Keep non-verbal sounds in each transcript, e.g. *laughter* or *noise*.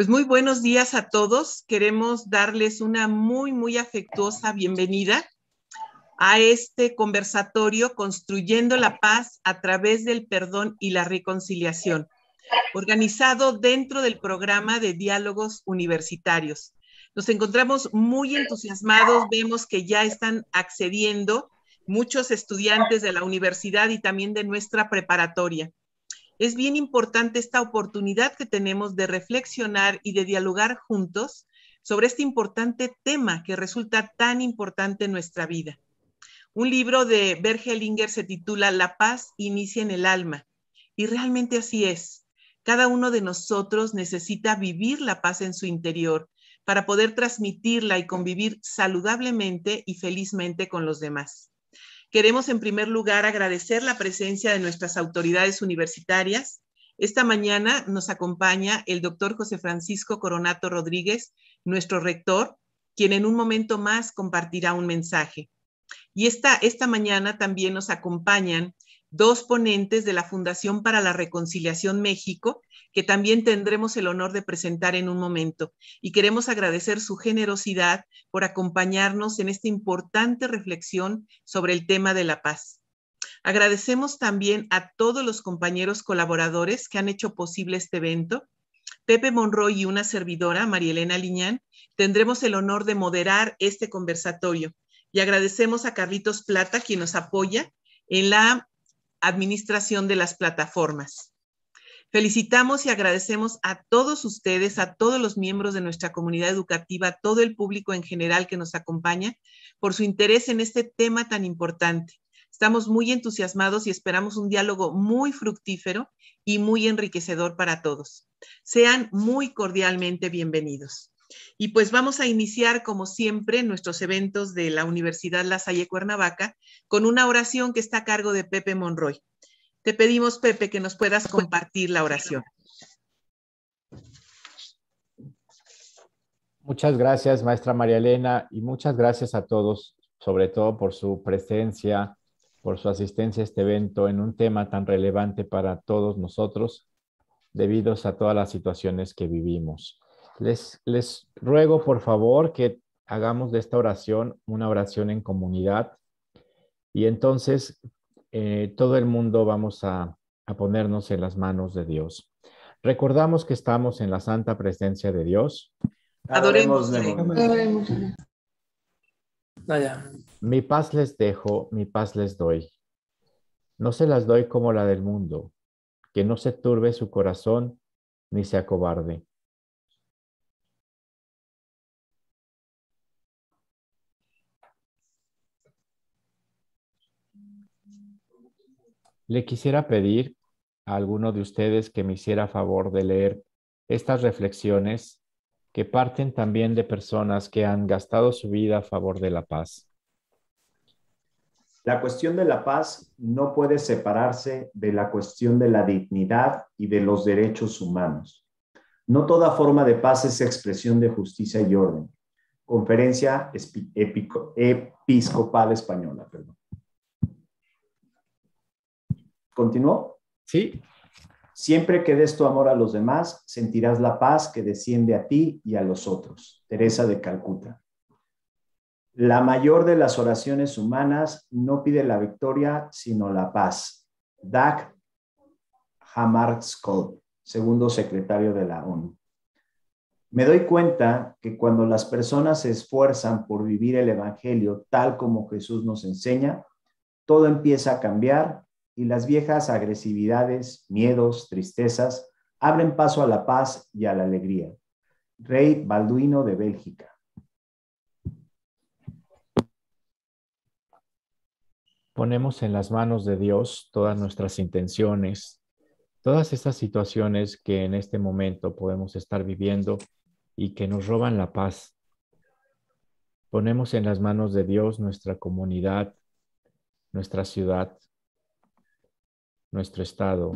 Pues muy buenos días a todos. Queremos darles una muy, muy afectuosa bienvenida a este conversatorio Construyendo la Paz a través del Perdón y la Reconciliación, organizado dentro del programa de diálogos universitarios. Nos encontramos muy entusiasmados, vemos que ya están accediendo muchos estudiantes de la universidad y también de nuestra preparatoria es bien importante esta oportunidad que tenemos de reflexionar y de dialogar juntos sobre este importante tema que resulta tan importante en nuestra vida. Un libro de Bergelinger se titula La paz inicia en el alma y realmente así es. Cada uno de nosotros necesita vivir la paz en su interior para poder transmitirla y convivir saludablemente y felizmente con los demás. Queremos en primer lugar agradecer la presencia de nuestras autoridades universitarias. Esta mañana nos acompaña el doctor José Francisco Coronato Rodríguez, nuestro rector, quien en un momento más compartirá un mensaje. Y esta, esta mañana también nos acompañan dos ponentes de la Fundación para la Reconciliación México, que también tendremos el honor de presentar en un momento. Y queremos agradecer su generosidad por acompañarnos en esta importante reflexión sobre el tema de la paz. Agradecemos también a todos los compañeros colaboradores que han hecho posible este evento. Pepe Monroy y una servidora, María Elena Liñán, tendremos el honor de moderar este conversatorio. Y agradecemos a Carlitos Plata, quien nos apoya en la administración de las plataformas. Felicitamos y agradecemos a todos ustedes, a todos los miembros de nuestra comunidad educativa, a todo el público en general que nos acompaña por su interés en este tema tan importante. Estamos muy entusiasmados y esperamos un diálogo muy fructífero y muy enriquecedor para todos. Sean muy cordialmente bienvenidos. Y pues vamos a iniciar, como siempre, nuestros eventos de la Universidad La Salle Cuernavaca con una oración que está a cargo de Pepe Monroy. Te pedimos, Pepe, que nos puedas compartir la oración. Muchas gracias, maestra María Elena, y muchas gracias a todos, sobre todo por su presencia, por su asistencia a este evento en un tema tan relevante para todos nosotros, debido a todas las situaciones que vivimos. Les, ruego, por favor, que hagamos de esta oración una oración en comunidad. Y entonces eh, todo el mundo vamos a, ponernos en las manos de Dios. Recordamos que estamos en la santa presencia de Dios. Adoremos. Adoremos. Mi paz les dejo, mi paz les doy. No se las doy como la del mundo, que no se turbe su corazón ni se acobarde. le quisiera pedir a alguno de ustedes que me hiciera favor de leer estas reflexiones que parten también de personas que han gastado su vida a favor de la paz. La cuestión de la paz no puede separarse de la cuestión de la dignidad y de los derechos humanos. No toda forma de paz es expresión de justicia y orden. Conferencia Episcopal Española, perdón. ¿Continuó? Sí. Siempre que des tu amor a los demás, sentirás la paz que desciende a ti y a los otros. Teresa de Calcuta. La mayor de las oraciones humanas no pide la victoria, sino la paz. Dag Hammarskjöld, segundo secretario de la ONU. Me doy cuenta que cuando las personas se esfuerzan por vivir el Evangelio tal como Jesús nos enseña, todo empieza a cambiar y las viejas agresividades, miedos, tristezas, abren paso a la paz y a la alegría. Rey Balduino de Bélgica. Ponemos en las manos de Dios todas nuestras intenciones, todas estas situaciones que en este momento podemos estar viviendo y que nos roban la paz. Ponemos en las manos de Dios nuestra comunidad, nuestra ciudad, nuestro estado,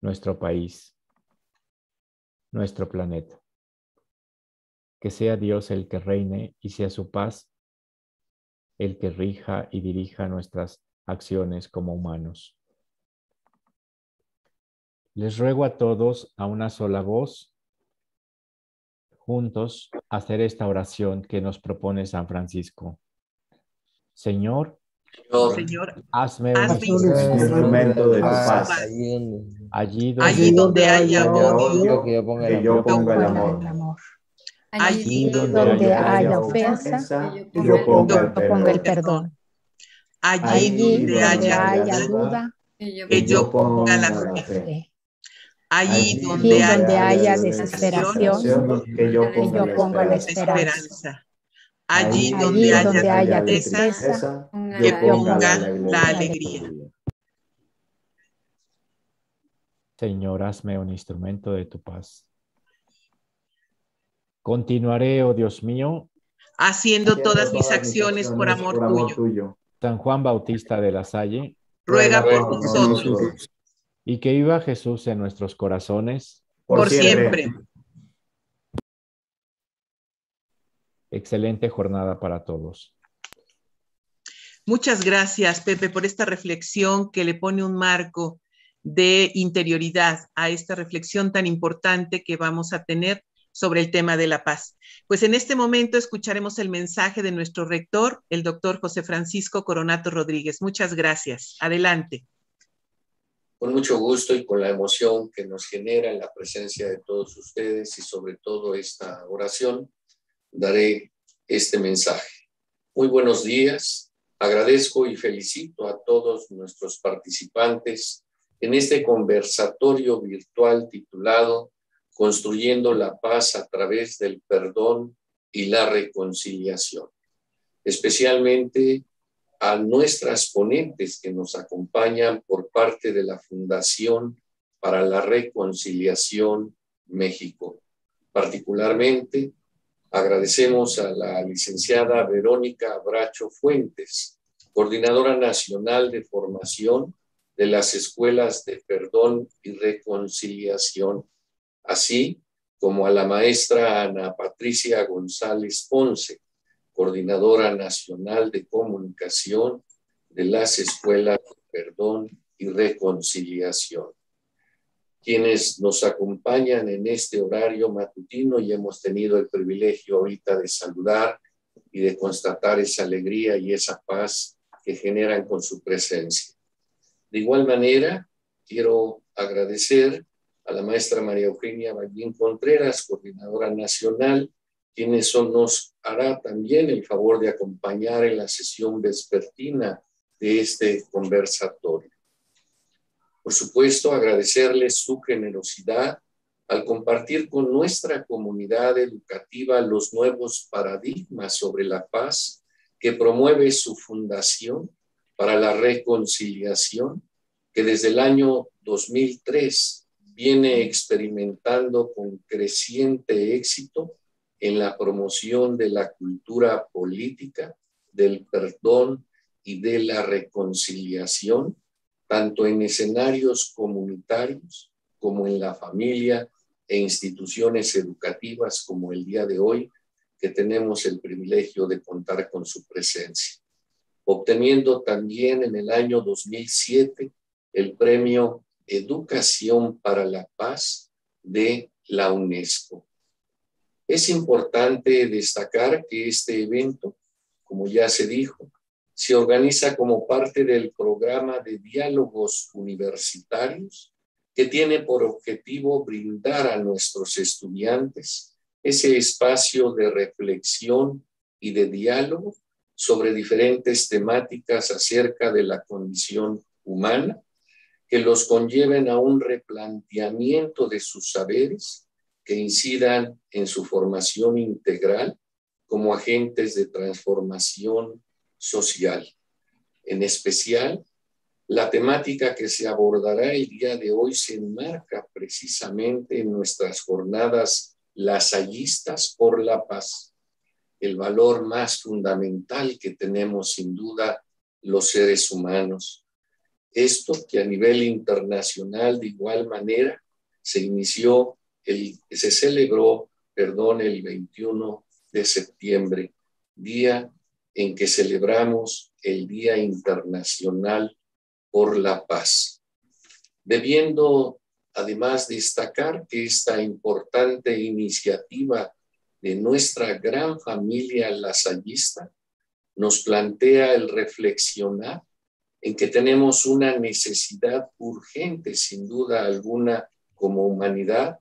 nuestro país, nuestro planeta. Que sea Dios el que reine y sea su paz el que rija y dirija nuestras acciones como humanos. Les ruego a todos a una sola voz, juntos, hacer esta oración que nos propone San Francisco. Señor, Señor, hazme, un instrumento de tu paz. Allí donde, haya odio, yo ponga el amor. Allí, donde, haya ofensa, yo ponga, el perdón. Allí, donde haya, duda, que yo ponga la fe. Allí, donde, haya desesperación, yo ponga, la esperanza. Allí, donde, haya, que ponga la alegría. Señor, hazme un instrumento de tu paz. Continuaré, oh Dios mío, haciendo, todas, mis acciones, por, amor tuyo. San Juan Bautista de la Salle, ruega, por, nosotros. Y que viva Jesús en nuestros corazones. Por, siempre. excelente jornada para todos. Muchas gracias, Pepe, por esta reflexión que le pone un marco de interioridad a esta reflexión tan importante que vamos a tener sobre el tema de la paz. Pues en este momento escucharemos el mensaje de nuestro rector, el doctor José Francisco Coronato Rodríguez. Muchas gracias. Adelante. Con mucho gusto y con la emoción que nos genera en la presencia de todos ustedes y sobre todo esta oración, daré este mensaje. Muy buenos días. Agradezco y felicito a todos nuestros participantes en este conversatorio virtual titulado Construyendo la paz a través del perdón y la reconciliación. Especialmente a nuestras ponentes que nos acompañan por parte de la Fundación para la Reconciliación México, particularmente Agradecemos a la licenciada Verónica Bracho Fuentes, coordinadora nacional de formación de las escuelas de perdón y reconciliación, así como a la maestra Ana Patricia González Ponce, coordinadora nacional de comunicación de las escuelas de perdón y reconciliación quienes nos acompañan en este horario matutino y hemos tenido el privilegio ahorita de saludar y de constatar esa alegría y esa paz que generan con su presencia. De igual manera, quiero agradecer a la maestra María Eugenia Ballín Contreras, coordinadora nacional, Quienes eso nos hará también el favor de acompañar en la sesión vespertina de este conversatorio. Por supuesto, agradecerles su generosidad al compartir con nuestra comunidad educativa los nuevos paradigmas sobre la paz que promueve su fundación para la reconciliación, que desde el año 2003 viene experimentando con creciente éxito en la promoción de la cultura política, del perdón y de la reconciliación, tanto en escenarios comunitarios como en la familia e instituciones educativas como el día de hoy, que tenemos el privilegio de contar con su presencia, obteniendo también en el año 2007 el premio Educación para la Paz de la UNESCO. Es importante destacar que este evento, como ya se dijo, se organiza como parte del programa de diálogos universitarios que tiene por objetivo brindar a nuestros estudiantes ese espacio de reflexión y de diálogo sobre diferentes temáticas acerca de la condición humana que los conlleven a un replanteamiento de sus saberes que incidan en su formación integral como agentes de transformación social. En especial, la temática que se abordará el día de hoy se enmarca precisamente en nuestras jornadas lasallistas por la paz, el valor más fundamental que tenemos sin duda los seres humanos. Esto que a nivel internacional de igual manera se inició, se celebró, perdón, el 21 de septiembre, Día en que celebramos el Día Internacional por la Paz, debiendo además destacar que esta importante iniciativa de nuestra gran familia lasallista nos plantea el reflexionar en que tenemos una necesidad urgente, sin duda alguna, como humanidad,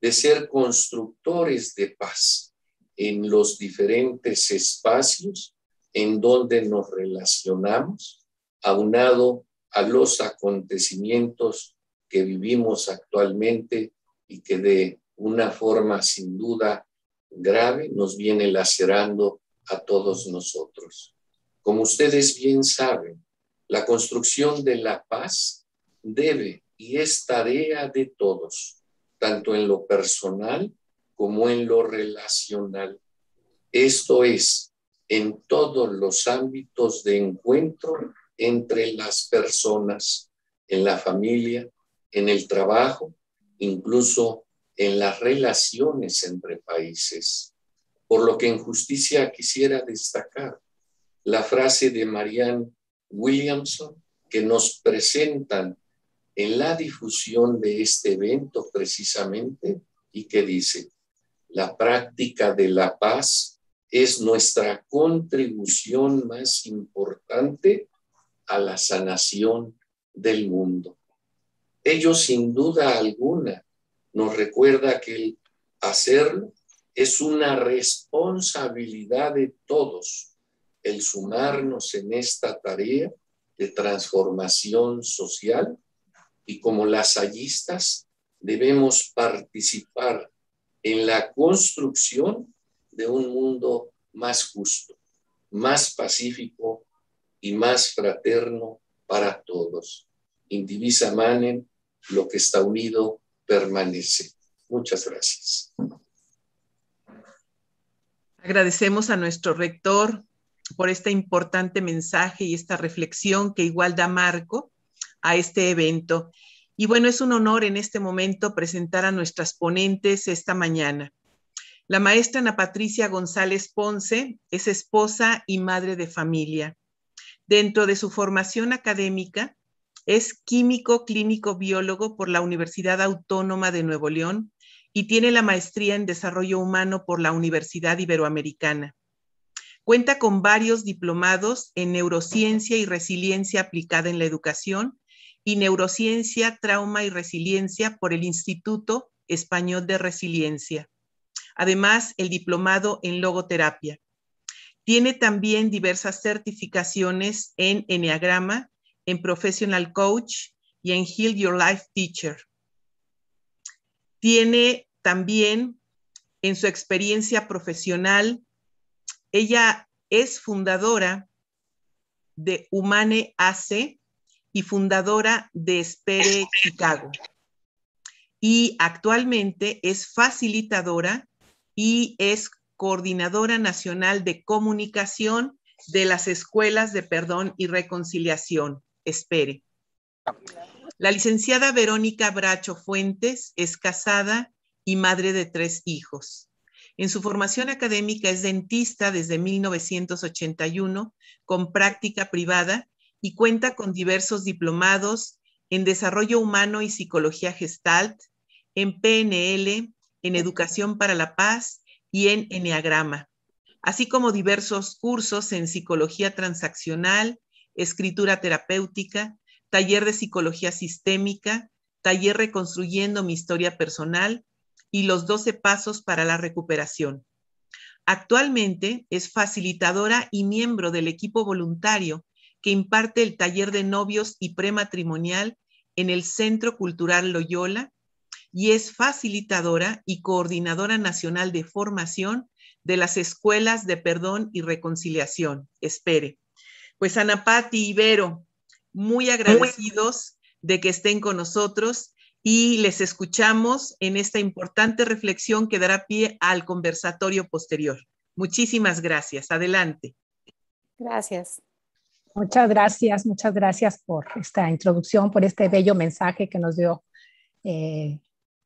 de ser constructores de paz en los diferentes espacios en donde nos relacionamos, aunado a los acontecimientos que vivimos actualmente y que de una forma sin duda grave nos viene lacerando a todos nosotros. Como ustedes bien saben, la construcción de la paz debe y es tarea de todos, tanto en lo personal como en lo relacional. Esto es, en todos los ámbitos de encuentro entre las personas, en la familia, en el trabajo, incluso en las relaciones entre países. Por lo que en justicia quisiera destacar la frase de Marianne Williamson que nos presentan en la difusión de este evento precisamente y que dice, la práctica de la paz es nuestra contribución más importante a la sanación del mundo. Ello sin duda alguna nos recuerda que el hacerlo es una responsabilidad de todos, el sumarnos en esta tarea de transformación social y como lasallistas debemos participar en la construcción de un mundo más justo, más pacífico y más fraterno para todos. Indivisa Manen, lo que está unido permanece. Muchas gracias. Agradecemos a nuestro rector por este importante mensaje y esta reflexión que igual da marco a este evento. Y bueno, es un honor en este momento presentar a nuestras ponentes esta mañana. La maestra Ana Patricia González Ponce es esposa y madre de familia. Dentro de su formación académica, es químico clínico biólogo por la Universidad Autónoma de Nuevo León y tiene la maestría en desarrollo humano por la Universidad Iberoamericana. Cuenta con varios diplomados en neurociencia y resiliencia aplicada en la educación y neurociencia, trauma y resiliencia por el Instituto Español de Resiliencia. Además, el diplomado en logoterapia. Tiene también diversas certificaciones en Enneagrama, en Professional Coach y en Heal Your Life Teacher. Tiene también en su experiencia profesional, ella es fundadora de Humane AC y fundadora de Espere Chicago. Y actualmente es facilitadora y es coordinadora nacional de comunicación de las escuelas de perdón y reconciliación. Espere. La licenciada Verónica Bracho Fuentes es casada y madre de tres hijos. En su formación académica es dentista desde 1981 con práctica privada y cuenta con diversos diplomados en desarrollo humano y psicología gestalt, en PNL, en Educación para la Paz y en Enneagrama, así como diversos cursos en Psicología Transaccional, Escritura Terapéutica, Taller de Psicología Sistémica, Taller Reconstruyendo mi Historia Personal y los 12 Pasos para la Recuperación. Actualmente es facilitadora y miembro del equipo voluntario que imparte el taller de novios y prematrimonial en el Centro Cultural Loyola y es facilitadora y coordinadora nacional de formación de las escuelas de perdón y reconciliación. Espere. Pues Ana Pati Ibero, muy agradecidos de que estén con nosotros y les escuchamos en esta importante reflexión que dará pie al conversatorio posterior. Muchísimas gracias. Adelante. Gracias. Muchas gracias, muchas gracias por esta introducción, por este bello mensaje que nos dio eh,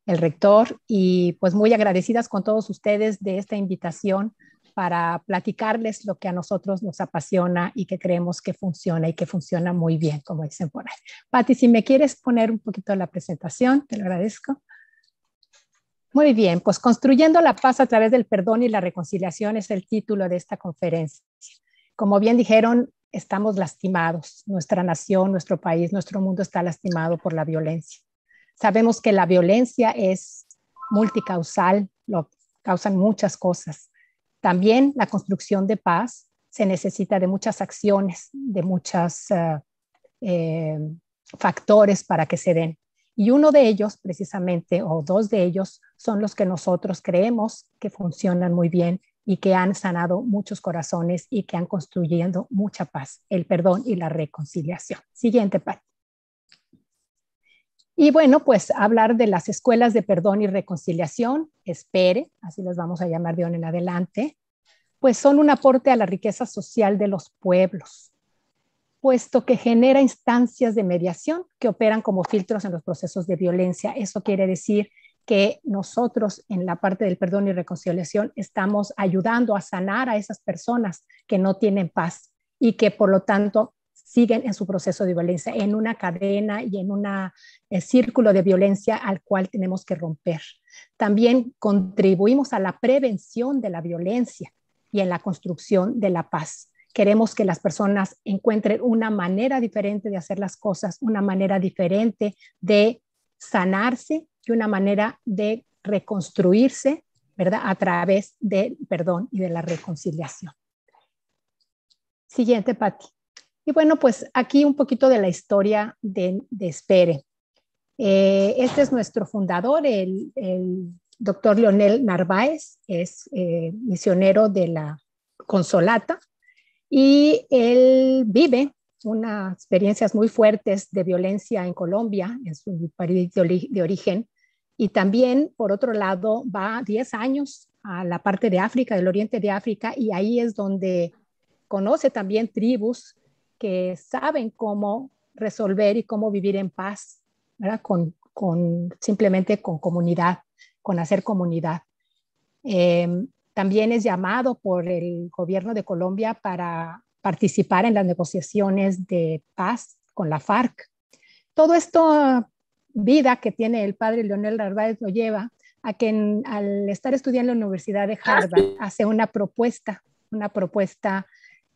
el rector, y pues muy agradecidas con todos ustedes de esta invitación para platicarles lo que a nosotros nos apasiona y que creemos que funciona y que funciona muy bien, como dicen por ahí. Patti, si me quieres poner un poquito la presentación, te lo agradezco. Muy bien, pues Construyendo la Paz a través del perdón y la reconciliación es el título de esta conferencia. Como bien dijeron, estamos lastimados. Nuestra nación, nuestro país, nuestro mundo está lastimado por la violencia. Sabemos que la violencia es multicausal, lo causan muchas cosas. También la construcción de paz se necesita de muchas acciones, de muchos eh, eh, factores para que se den. Y uno de ellos, precisamente, o dos de ellos, son los que nosotros creemos que funcionan muy bien y que han sanado muchos corazones y que han construyendo mucha paz, el perdón y la reconciliación. Siguiente, parte. Y bueno, pues hablar de las escuelas de perdón y reconciliación, espere, así las vamos a llamar de en adelante, pues son un aporte a la riqueza social de los pueblos, puesto que genera instancias de mediación que operan como filtros en los procesos de violencia. Eso quiere decir que nosotros en la parte del perdón y reconciliación estamos ayudando a sanar a esas personas que no tienen paz y que por lo tanto siguen en su proceso de violencia, en una cadena y en un eh, círculo de violencia al cual tenemos que romper. También contribuimos a la prevención de la violencia y en la construcción de la paz. Queremos que las personas encuentren una manera diferente de hacer las cosas, una manera diferente de sanarse y una manera de reconstruirse, ¿verdad? A través del perdón y de la reconciliación. Siguiente, Patti. Y bueno, pues aquí un poquito de la historia de, Espere. Eh, este es nuestro fundador, el, doctor Leonel Narváez, es eh, misionero de la Consolata y él vive unas experiencias muy fuertes de violencia en Colombia, en su país de origen, y también, por otro lado, va 10 años a la parte de África, del oriente de África, y ahí es donde conoce también tribus que saben cómo resolver y cómo vivir en paz, Con, simplemente con comunidad, con hacer comunidad. Em, también es llamado por el gobierno de Colombia para participar en las negociaciones de paz con la FARC. Todo esto vida que tiene el padre Leonel Narváez lo lleva a que al estar estudiando en la Universidad de Harvard ah, hace una propuesta, una propuesta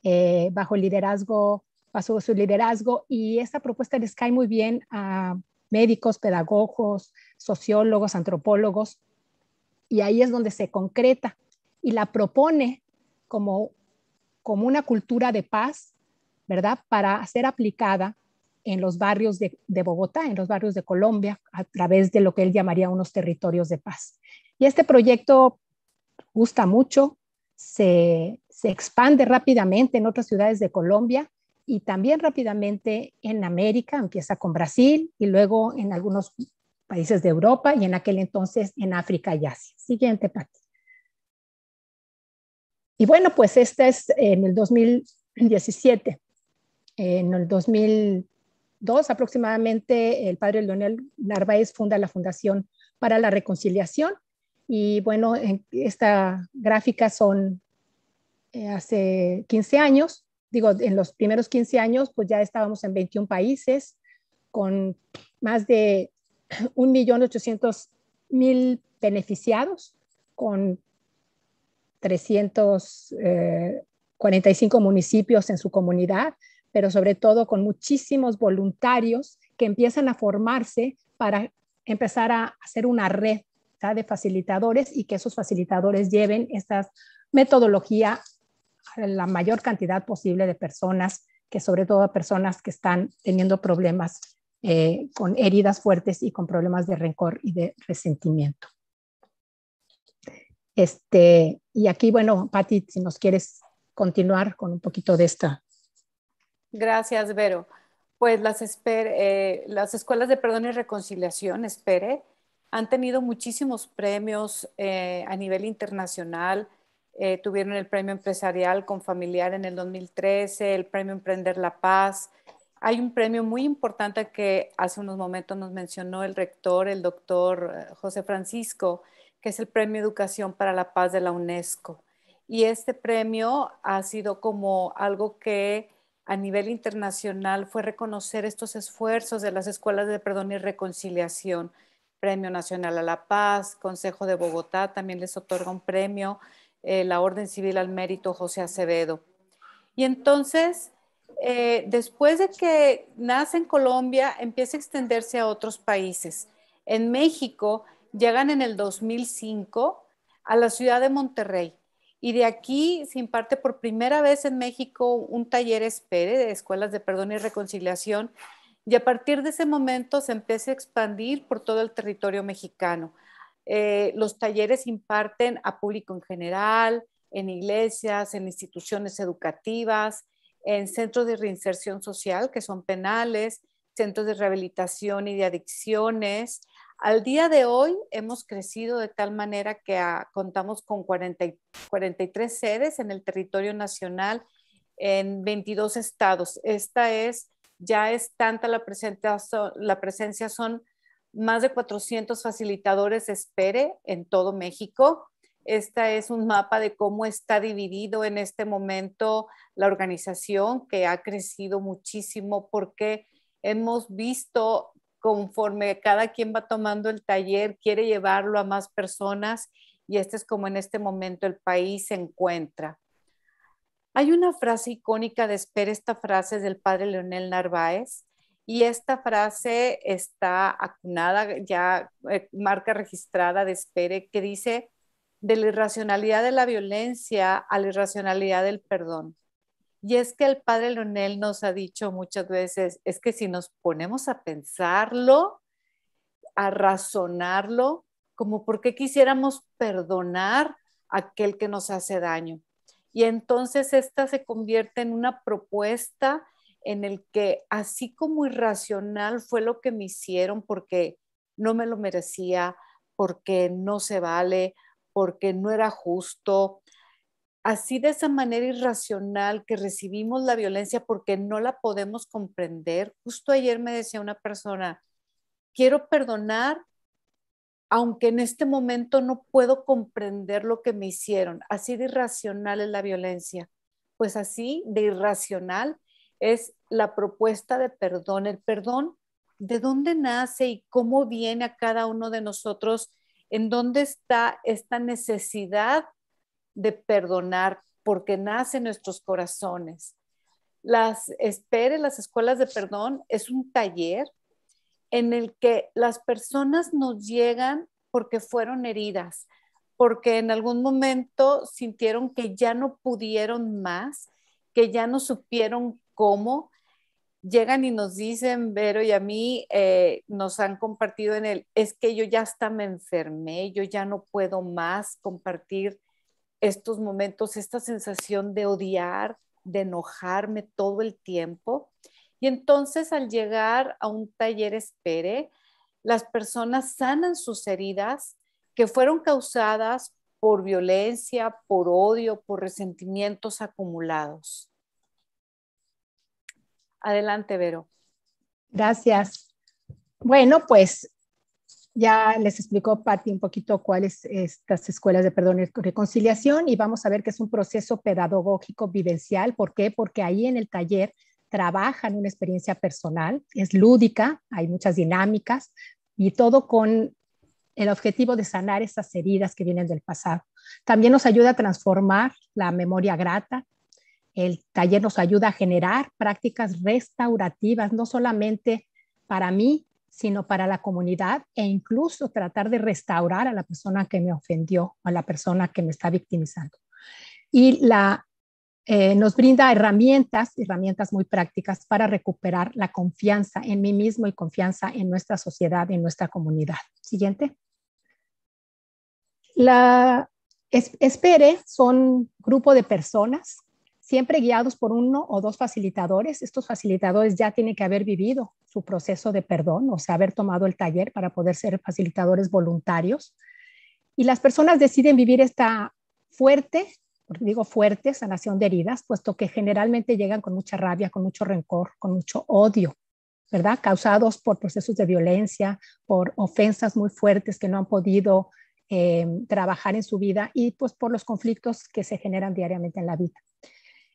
eh, bajo liderazgo bajo su liderazgo y esta propuesta les cae muy bien a médicos, pedagogos, sociólogos, antropólogos y ahí es donde se concreta y la propone como, una cultura de paz, ¿verdad? Para ser aplicada en los barrios de, Bogotá, en los barrios de Colombia, a través de lo que él llamaría unos territorios de paz. Y este proyecto gusta mucho, se expande rápidamente en otras ciudades de Colombia y también rápidamente en América, empieza con Brasil y luego en algunos países de Europa y en aquel entonces en África y Asia. Siguiente, parte Y bueno, pues esta es en el 2017. En el 2002 aproximadamente el padre Leonel Narváez funda la Fundación para la Reconciliación y bueno, esta gráfica son eh, hace 15 años digo, en los primeros 15 años, pues ya estábamos en 21 países con más de 1.800.000 beneficiados, con 345 eh, municipios en su comunidad, pero sobre todo con muchísimos voluntarios que empiezan a formarse para empezar a hacer una red de facilitadores y que esos facilitadores lleven esta metodología la mayor cantidad posible de personas, que sobre todo personas que están teniendo problemas eh, con heridas fuertes y con problemas de rencor y de resentimiento. Este, y aquí, bueno, Patti, si nos quieres continuar con un poquito de esta. Gracias, Vero. Pues las, eh, las escuelas de perdón y reconciliación, espere, han tenido muchísimos premios eh, a nivel internacional eh, tuvieron el premio empresarial con familiar en el 2013, el premio Emprender la Paz. Hay un premio muy importante que hace unos momentos nos mencionó el rector, el doctor eh, José Francisco, que es el Premio Educación para la Paz de la UNESCO. Y este premio ha sido como algo que a nivel internacional fue reconocer estos esfuerzos de las escuelas de perdón y reconciliación. Premio Nacional a la Paz, Consejo de Bogotá también les otorga un premio. Eh, la Orden Civil al Mérito José Acevedo. Y entonces, eh, después de que nace en Colombia, empieza a extenderse a otros países. En México llegan en el 2005 a la ciudad de Monterrey. Y de aquí se imparte por primera vez en México un taller espere e de escuelas de perdón y reconciliación. Y a partir de ese momento se empieza a expandir por todo el territorio mexicano. Eh, los talleres imparten a público en general, en iglesias, en instituciones educativas, en centros de reinserción social, que son penales, centros de rehabilitación y de adicciones. Al día de hoy hemos crecido de tal manera que ah, contamos con 43 sedes en el territorio nacional en 22 estados. Esta es, ya es tanta la, la presencia, son más de 400 facilitadores espere en todo México. Este es un mapa de cómo está dividido en este momento la organización, que ha crecido muchísimo porque hemos visto conforme cada quien va tomando el taller, quiere llevarlo a más personas y este es como en este momento el país se encuentra. Hay una frase icónica de Espera, esta frase es del padre Leonel Narváez, y esta frase está acunada, ya eh, marca registrada de Espere, que dice, de la irracionalidad de la violencia a la irracionalidad del perdón. Y es que el padre Leonel nos ha dicho muchas veces, es que si nos ponemos a pensarlo, a razonarlo, como por qué quisiéramos perdonar a aquel que nos hace daño. Y entonces esta se convierte en una propuesta en el que así como irracional fue lo que me hicieron porque no me lo merecía, porque no se vale, porque no era justo. Así de esa manera irracional que recibimos la violencia porque no la podemos comprender. Justo ayer me decía una persona, quiero perdonar aunque en este momento no puedo comprender lo que me hicieron. Así de irracional es la violencia. Pues así de irracional es la propuesta de perdón. El perdón, ¿de dónde nace y cómo viene a cada uno de nosotros? ¿En dónde está esta necesidad de perdonar? Porque nace en nuestros corazones. Las espere, las escuelas de perdón, es un taller en el que las personas nos llegan porque fueron heridas, porque en algún momento sintieron que ya no pudieron más, que ya no supieron cómo llegan y nos dicen, Vero y a mí, eh, nos han compartido en el, es que yo ya hasta me enfermé, yo ya no puedo más compartir estos momentos, esta sensación de odiar, de enojarme todo el tiempo. Y entonces al llegar a un taller espere, las personas sanan sus heridas que fueron causadas por violencia, por odio, por resentimientos acumulados. Adelante, Vero. Gracias. Bueno, pues ya les explicó Patti un poquito cuáles estas escuelas de perdón y reconciliación y vamos a ver que es un proceso pedagógico vivencial. ¿Por qué? Porque ahí en el taller trabajan una experiencia personal, es lúdica, hay muchas dinámicas y todo con el objetivo de sanar esas heridas que vienen del pasado. También nos ayuda a transformar la memoria grata el taller nos ayuda a generar prácticas restaurativas, no solamente para mí, sino para la comunidad e incluso tratar de restaurar a la persona que me ofendió o a la persona que me está victimizando. Y la, eh, nos brinda herramientas, herramientas muy prácticas para recuperar la confianza en mí mismo y confianza en nuestra sociedad, en nuestra comunidad. Siguiente. La, espere son grupo de personas siempre guiados por uno o dos facilitadores. Estos facilitadores ya tienen que haber vivido su proceso de perdón, o sea, haber tomado el taller para poder ser facilitadores voluntarios. Y las personas deciden vivir esta fuerte, digo fuerte, sanación de heridas, puesto que generalmente llegan con mucha rabia, con mucho rencor, con mucho odio, ¿verdad? Causados por procesos de violencia, por ofensas muy fuertes que no han podido eh, trabajar en su vida y pues por los conflictos que se generan diariamente en la vida.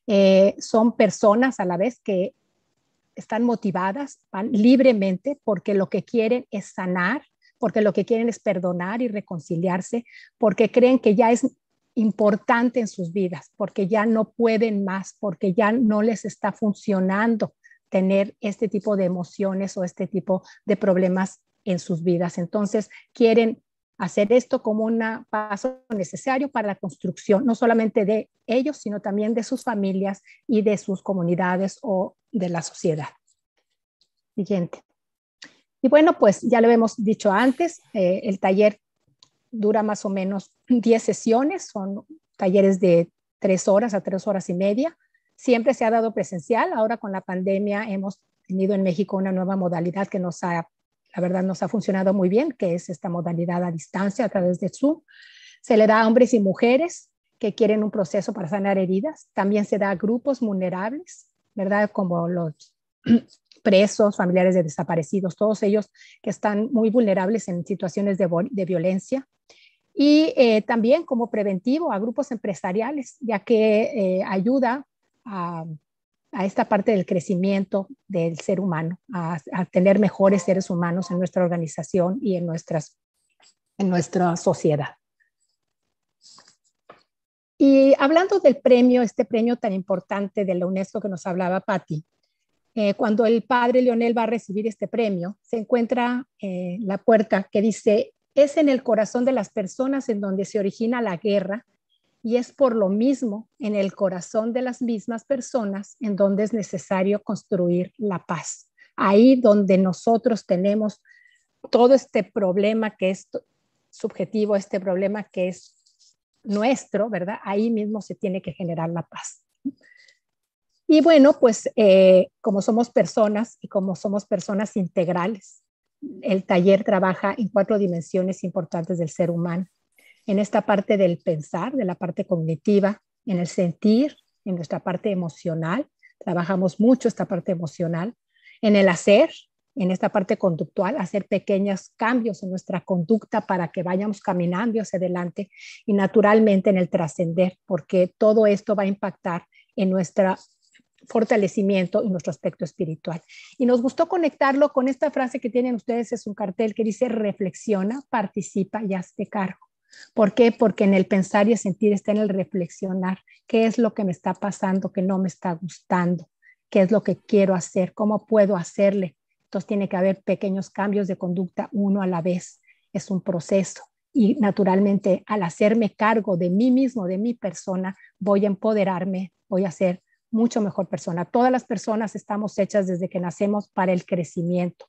Eh, son personas a la vez que están motivadas, van libremente porque lo que quieren es sanar, porque lo que quieren es perdonar y reconciliarse, porque creen que ya es importante en sus vidas, porque ya no pueden más, porque ya no les está funcionando tener este tipo de emociones o este tipo de problemas en sus vidas. Entonces, quieren hacer esto como un paso necesario para la construcción, no solamente de ellos, sino también de sus familias y de sus comunidades o de la sociedad. Siguiente. Y bueno, pues ya lo hemos dicho antes, eh, el taller dura más o menos 10 sesiones, son talleres de 3 horas a 3 horas y media. Siempre se ha dado presencial, ahora con la pandemia hemos tenido en México una nueva modalidad que nos ha la verdad nos ha funcionado muy bien, que es esta modalidad a distancia a través de Zoom. Se le da a hombres y mujeres que quieren un proceso para sanar heridas. También se da a grupos vulnerables, ¿verdad? Como los *clears throat* presos, familiares de desaparecidos, todos ellos que están muy vulnerables en situaciones de, violencia. Y eh, también como preventivo a grupos empresariales, ya que eh, ayuda a a esta parte del crecimiento del ser humano, a, tener mejores seres humanos en nuestra organización y en, nuestras, en nuestra sociedad. Y hablando del premio, este premio tan importante de la UNESCO que nos hablaba Patti, eh, cuando el padre Leonel va a recibir este premio, se encuentra eh, la puerta que dice, es en el corazón de las personas en donde se origina la guerra, y es por lo mismo en el corazón de las mismas personas en donde es necesario construir la paz. Ahí donde nosotros tenemos todo este problema que es subjetivo, este problema que es nuestro, ¿verdad? Ahí mismo se tiene que generar la paz. Y bueno, pues eh, como somos personas y como somos personas integrales, el taller trabaja en cuatro dimensiones importantes del ser humano en esta parte del pensar, de la parte cognitiva, en el sentir, en nuestra parte emocional. Trabajamos mucho esta parte emocional, en el hacer, en esta parte conductual, hacer pequeños cambios en nuestra conducta para que vayamos caminando hacia adelante y naturalmente en el trascender, porque todo esto va a impactar en nuestro fortalecimiento y nuestro aspecto espiritual. Y nos gustó conectarlo con esta frase que tienen ustedes, es un cartel que dice reflexiona, participa y hazte cargo. ¿Por qué? Porque en el pensar y sentir está en el reflexionar. ¿Qué es lo que me está pasando, que no me está gustando? ¿Qué es lo que quiero hacer? ¿Cómo puedo hacerle? Entonces tiene que haber pequeños cambios de conducta uno a la vez. Es un proceso. Y naturalmente al hacerme cargo de mí mismo, de mi persona, voy a empoderarme, voy a ser mucho mejor persona. Todas las personas estamos hechas desde que nacemos para el crecimiento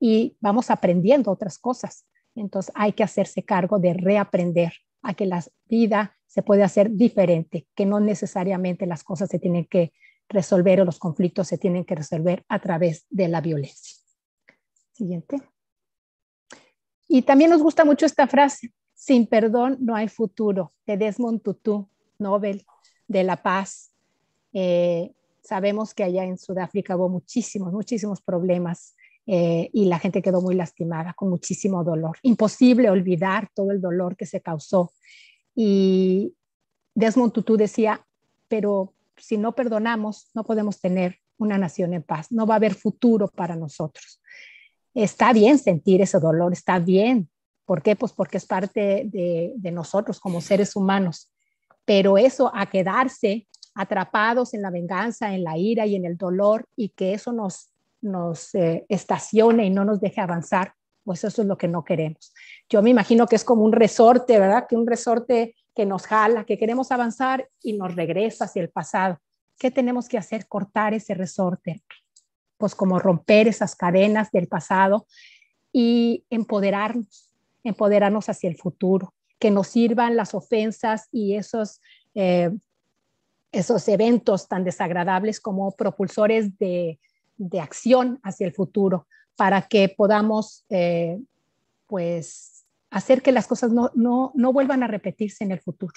y vamos aprendiendo otras cosas. Entonces hay que hacerse cargo de reaprender a que la vida se puede hacer diferente, que no necesariamente las cosas se tienen que resolver o los conflictos se tienen que resolver a través de la violencia. Siguiente. Y también nos gusta mucho esta frase, sin perdón no hay futuro, de Desmond Tutu, Nobel de la Paz. Eh, sabemos que allá en Sudáfrica hubo muchísimos, muchísimos problemas eh, y la gente quedó muy lastimada con muchísimo dolor. Imposible olvidar todo el dolor que se causó. Y Desmond Tutu decía, pero si no perdonamos, no podemos tener una nación en paz, no va a haber futuro para nosotros. Está bien sentir ese dolor, está bien. ¿Por qué? Pues porque es parte de nosotros como seres humanos. Pero eso a quedarse atrapados en la venganza, en la ira y en el dolor y que eso nos nos eh, estacione y no nos deje avanzar, pues eso es lo que no queremos. Yo me imagino que es como un resorte, ¿verdad? Que un resorte que nos jala, que queremos avanzar y nos regresa hacia el pasado. ¿Qué tenemos que hacer? Cortar ese resorte, pues como romper esas cadenas del pasado y empoderarnos, empoderarnos hacia el futuro, que nos sirvan las ofensas y esos, eh, esos eventos tan desagradables como propulsores de, de acción hacia el futuro para que podamos eh, pues hacer que las cosas no, no, no, vuelvan a repetirse en el futuro.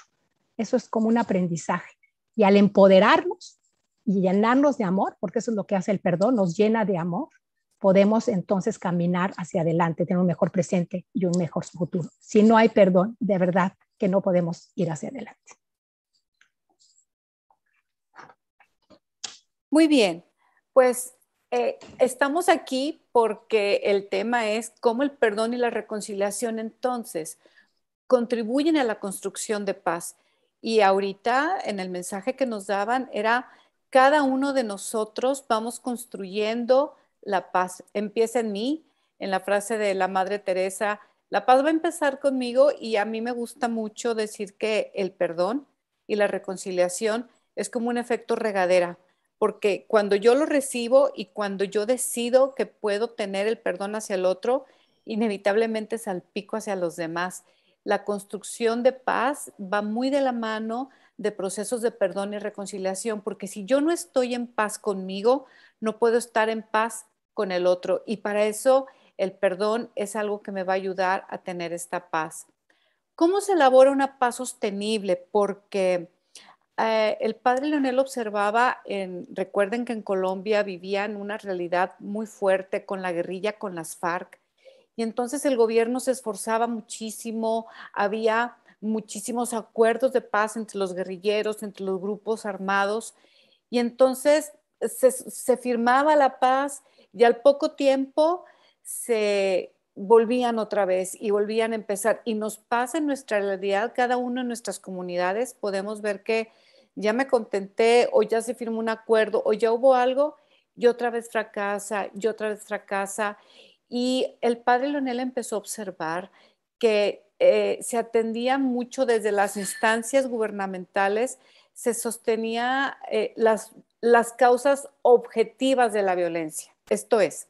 Eso es como un aprendizaje. Y al empoderarnos y llenarnos de amor, porque eso es lo que hace el perdón, nos llena de amor, podemos entonces caminar hacia adelante, tener un mejor presente y un mejor futuro. Si no hay perdón, de verdad que no podemos ir hacia adelante. Muy bien, pues eh, estamos aquí porque el tema es cómo el perdón y la reconciliación entonces contribuyen a la construcción de paz. Y ahorita en el mensaje que nos daban era, cada uno de nosotros vamos construyendo la paz. Empieza en mí, en la frase de la Madre Teresa, la paz va a empezar conmigo y a mí me gusta mucho decir que el perdón y la reconciliación es como un efecto regadera porque cuando yo lo recibo y cuando yo decido que puedo tener el perdón hacia el otro, inevitablemente salpico hacia los demás. La construcción de paz va muy de la mano de procesos de perdón y reconciliación, porque si yo no estoy en paz conmigo, no puedo estar en paz con el otro. Y para eso el perdón es algo que me va a ayudar a tener esta paz. ¿Cómo se elabora una paz sostenible? Porque eh, el padre Leonel observaba, en, recuerden que en Colombia vivían una realidad muy fuerte con la guerrilla, con las FARC, y entonces el gobierno se esforzaba muchísimo, había muchísimos acuerdos de paz entre los guerrilleros, entre los grupos armados, y entonces se, se firmaba la paz y al poco tiempo se volvían otra vez y volvían a empezar. Y nos pasa en nuestra realidad, cada uno en nuestras comunidades, podemos ver que ya me contenté o ya se firmó un acuerdo o ya hubo algo y otra vez fracasa y otra vez fracasa. Y el padre Leonel empezó a observar que eh, se atendía mucho desde las instancias gubernamentales, se sostenía eh, las, las causas objetivas de la violencia. Esto es,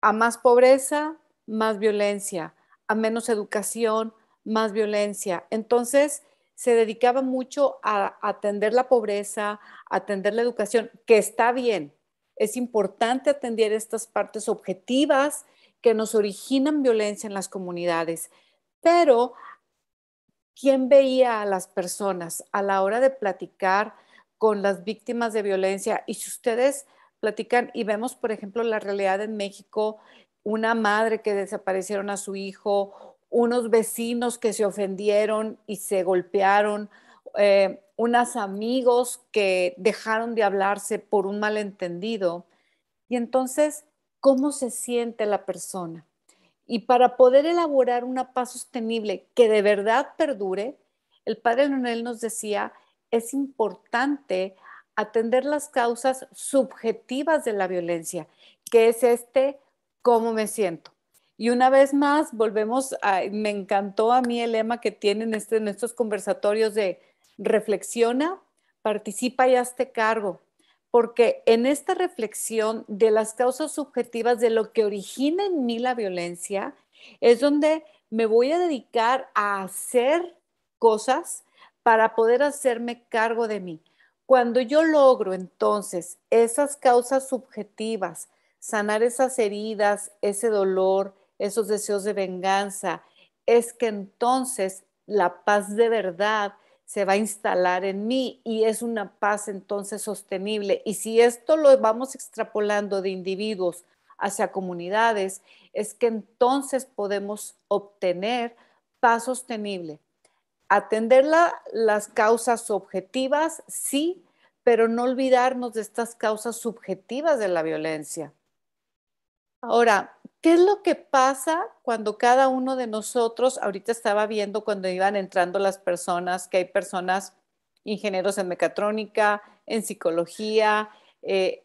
a más pobreza, más violencia, a menos educación, más violencia. Entonces, se dedicaba mucho a atender la pobreza, atender la educación, que está bien. Es importante atender estas partes objetivas que nos originan violencia en las comunidades, pero ¿quién veía a las personas a la hora de platicar con las víctimas de violencia? Y si ustedes platican y vemos, por ejemplo, la realidad en México, una madre que desaparecieron a su hijo unos vecinos que se ofendieron y se golpearon, eh, unos amigos que dejaron de hablarse por un malentendido. Y entonces, ¿cómo se siente la persona? Y para poder elaborar una paz sostenible que de verdad perdure, el padre Leonel nos decía, es importante atender las causas subjetivas de la violencia, que es este, cómo me siento, y una vez más, volvemos a, me encantó a mí el lema que tienen este, en estos conversatorios de reflexiona, participa y hazte cargo, porque en esta reflexión de las causas subjetivas de lo que origina en mí la violencia, es donde me voy a dedicar a hacer cosas para poder hacerme cargo de mí. Cuando yo logro entonces esas causas subjetivas, sanar esas heridas, ese dolor, esos deseos de venganza, es que entonces la paz de verdad se va a instalar en mí y es una paz entonces sostenible. Y si esto lo vamos extrapolando de individuos hacia comunidades, es que entonces podemos obtener paz sostenible. Atender las causas objetivas, sí, pero no olvidarnos de estas causas subjetivas de la violencia. Ahora, ¿qué es lo que pasa cuando cada uno de nosotros, ahorita estaba viendo cuando iban entrando las personas, que hay personas, ingenieros en mecatrónica, en psicología, eh,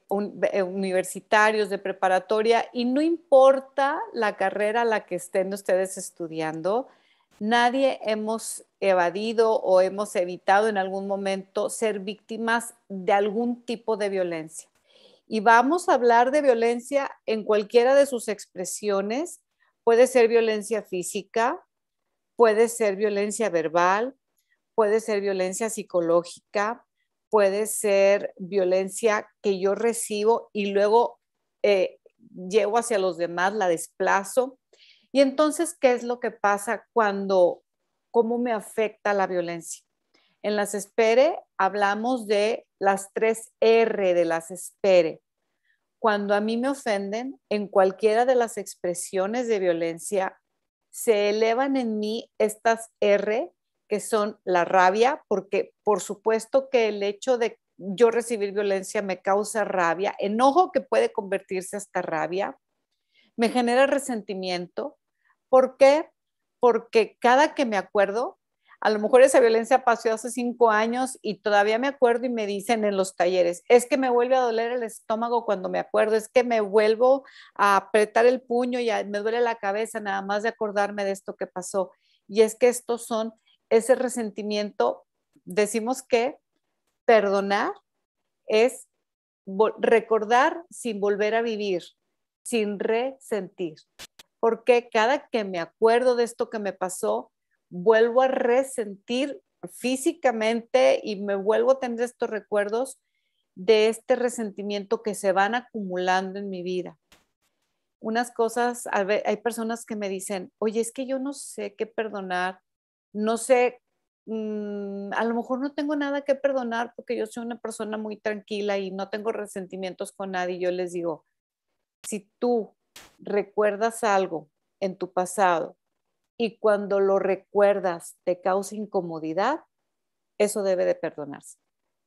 eh, universitarios de preparatoria, y no importa la carrera a la que estén ustedes estudiando, nadie hemos evadido o hemos evitado en algún momento ser víctimas de algún tipo de violencia y vamos a hablar de violencia en cualquiera de sus expresiones. Puede ser violencia física, puede ser violencia verbal, puede ser violencia psicológica, puede ser violencia que yo recibo y luego eh, llevo hacia los demás, la desplazo. Y entonces, ¿qué es lo que pasa cuando, cómo me afecta la violencia? En las espere hablamos de las tres R de las espere. Cuando a mí me ofenden, en cualquiera de las expresiones de violencia, se elevan en mí estas R que son la rabia, porque por supuesto que el hecho de yo recibir violencia me causa rabia, enojo que puede convertirse hasta rabia, me genera resentimiento. ¿Por qué? Porque cada que me acuerdo a lo mejor esa violencia pasó hace cinco años y todavía me acuerdo y me dicen en los talleres, es que me vuelve a doler el estómago cuando me acuerdo, es que me vuelvo a apretar el puño y me duele la cabeza nada más de acordarme de esto que pasó. Y es que estos son ese resentimiento, decimos que perdonar es recordar sin volver a vivir, sin resentir. Porque cada que me acuerdo de esto que me pasó, vuelvo a resentir físicamente y me vuelvo a tener estos recuerdos de este resentimiento que se van acumulando en mi vida. Unas cosas, hay personas que me dicen, oye, es que yo no sé qué perdonar, no sé, mm, a lo mejor no tengo nada que perdonar porque yo soy una persona muy tranquila y no tengo resentimientos con nadie. Yo les digo, si tú recuerdas algo en tu pasado y cuando lo recuerdas te causa incomodidad, eso debe de perdonarse.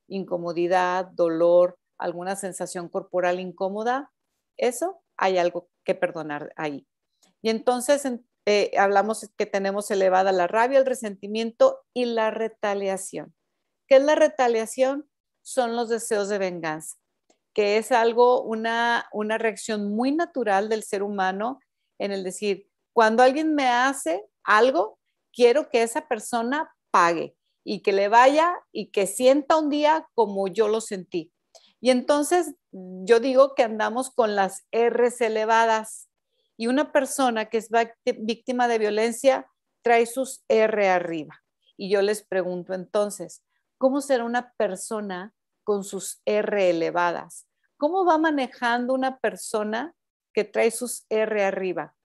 Incomodidad, dolor, alguna sensación corporal incómoda, eso hay algo que perdonar ahí. Y entonces eh, hablamos que tenemos elevada la rabia, el resentimiento y la retaliación. ¿Qué es la retaliación? Son los deseos de venganza, que es algo, una, una reacción muy natural del ser humano en el decir, cuando alguien me hace algo, quiero que esa persona pague y que le vaya y que sienta un día como yo lo sentí. Y entonces yo digo que andamos con las R elevadas y una persona que es víctima de violencia trae sus R arriba. Y yo les pregunto entonces, ¿cómo será una persona con sus R elevadas? ¿Cómo va manejando una persona que trae sus R arriba?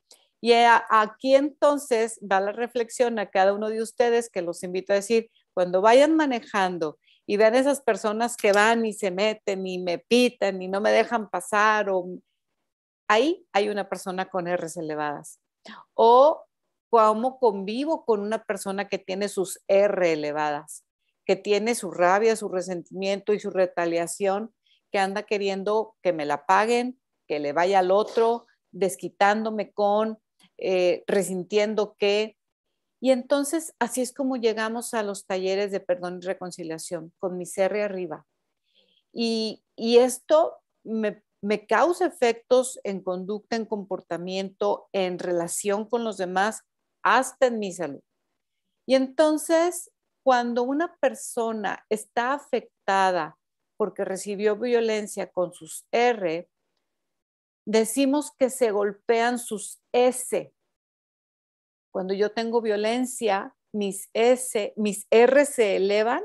Y aquí entonces va la reflexión a cada uno de ustedes que los invito a decir, cuando vayan manejando y vean esas personas que van y se meten y me pitan y no me dejan pasar o ahí hay una persona con R elevadas. O cómo convivo con una persona que tiene sus R elevadas, que tiene su rabia, su resentimiento y su retaliación, que anda queriendo que me la paguen, que le vaya al otro, desquitándome con, eh, resintiendo que Y entonces así es como llegamos a los talleres de perdón y reconciliación, con mis R arriba. Y, y esto me, me causa efectos en conducta, en comportamiento, en relación con los demás, hasta en mi salud. Y entonces, cuando una persona está afectada porque recibió violencia con sus R, Decimos que se golpean sus S. Cuando yo tengo violencia, mis S, mis R se elevan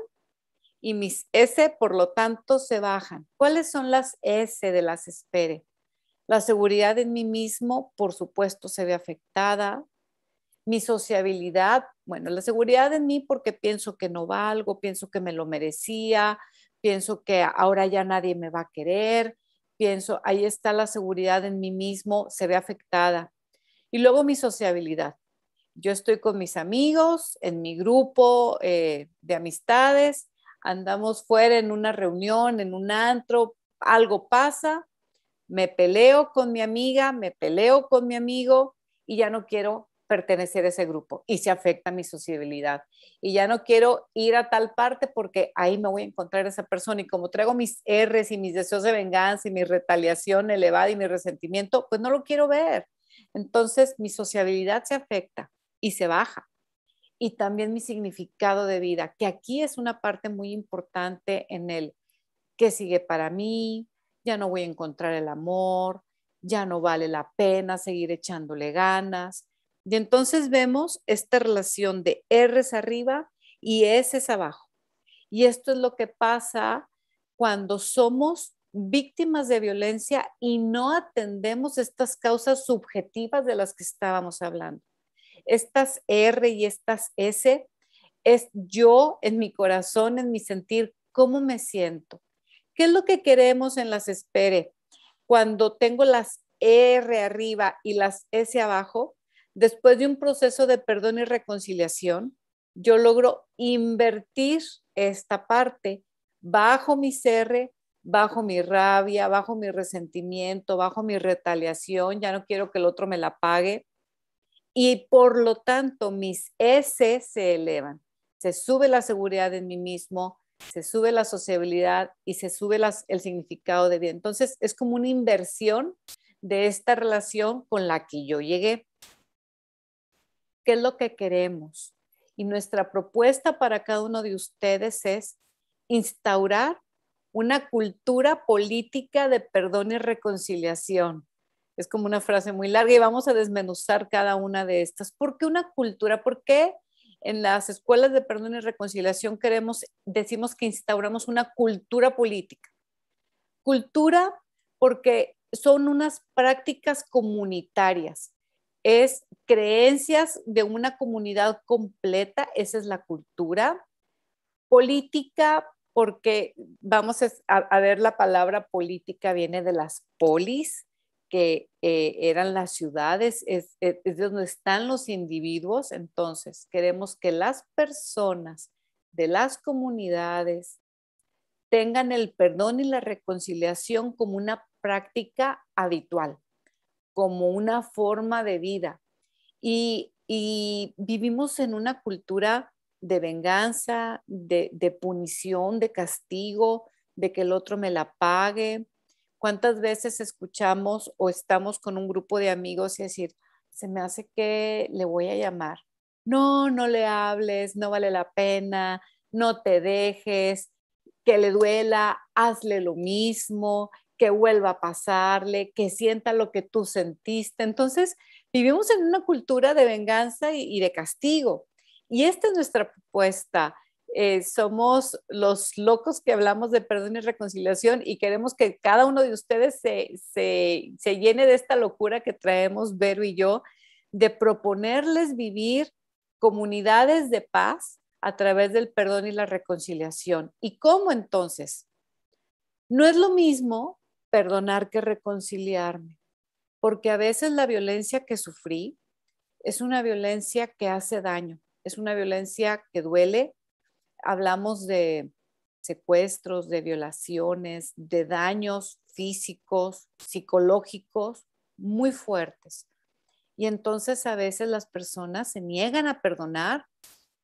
y mis S, por lo tanto, se bajan. ¿Cuáles son las S de las espere? La seguridad en mí mismo, por supuesto, se ve afectada. Mi sociabilidad, bueno, la seguridad en mí porque pienso que no valgo, pienso que me lo merecía, pienso que ahora ya nadie me va a querer, pienso, ahí está la seguridad en mí mismo, se ve afectada. Y luego mi sociabilidad. Yo estoy con mis amigos, en mi grupo eh, de amistades, andamos fuera en una reunión, en un antro, algo pasa, me peleo con mi amiga, me peleo con mi amigo y ya no quiero pertenecer a ese grupo y se afecta mi sociabilidad. Y ya no quiero ir a tal parte porque ahí me voy a encontrar a esa persona y como traigo mis R's y mis deseos de venganza y mi retaliación elevada y mi resentimiento, pues no lo quiero ver. Entonces mi sociabilidad se afecta y se baja. Y también mi significado de vida, que aquí es una parte muy importante en el que sigue para mí, ya no voy a encontrar el amor, ya no vale la pena seguir echándole ganas, y entonces vemos esta relación de R arriba y S es abajo. Y esto es lo que pasa cuando somos víctimas de violencia y no atendemos estas causas subjetivas de las que estábamos hablando. Estas R y estas S es yo en mi corazón, en mi sentir, cómo me siento. ¿Qué es lo que queremos en las espere? Cuando tengo las R arriba y las S abajo, Después de un proceso de perdón y reconciliación, yo logro invertir esta parte bajo mi cierre, bajo mi rabia, bajo mi resentimiento, bajo mi retaliación, ya no quiero que el otro me la pague. Y por lo tanto, mis S se elevan. Se sube la seguridad en mí mismo, se sube la sociabilidad y se sube el significado de vida. Entonces, es como una inversión de esta relación con la que yo llegué es lo que queremos. Y nuestra propuesta para cada uno de ustedes es instaurar una cultura política de perdón y reconciliación. Es como una frase muy larga y vamos a desmenuzar cada una de estas. ¿Por qué una cultura? ¿Por qué en las escuelas de perdón y reconciliación queremos, decimos que instauramos una cultura política? Cultura porque son unas prácticas comunitarias es creencias de una comunidad completa, esa es la cultura. Política, porque vamos a, ver la palabra política viene de las polis, que eh, eran las ciudades, es donde están los individuos. Entonces, queremos que las personas de las comunidades tengan el perdón y la reconciliación como una práctica habitual como una forma de vida. Y, vivimos en una cultura de venganza, de, de, punición, de castigo, de que el otro me la pague. ¿Cuántas veces escuchamos o estamos con un grupo de amigos y decir, se me hace que le voy a llamar? No, no le hables, no vale la pena, no te dejes, que le duela, hazle lo mismo, que vuelva a pasarle, que sienta lo que tú sentiste. Entonces, vivimos en una cultura de venganza y, de castigo. Y esta es nuestra propuesta. Eh, somos los locos que hablamos de perdón y reconciliación y queremos que cada uno de ustedes se, se llene de esta locura que traemos Vero y yo, de proponerles vivir comunidades de paz a través del perdón y la reconciliación. ¿Y cómo entonces? No es lo mismo perdonar que reconciliarme, porque a veces la violencia que sufrí es una violencia que hace daño, es una violencia que duele. Hablamos de secuestros, de violaciones, de daños físicos, psicológicos muy fuertes. Y entonces a veces las personas se niegan a perdonar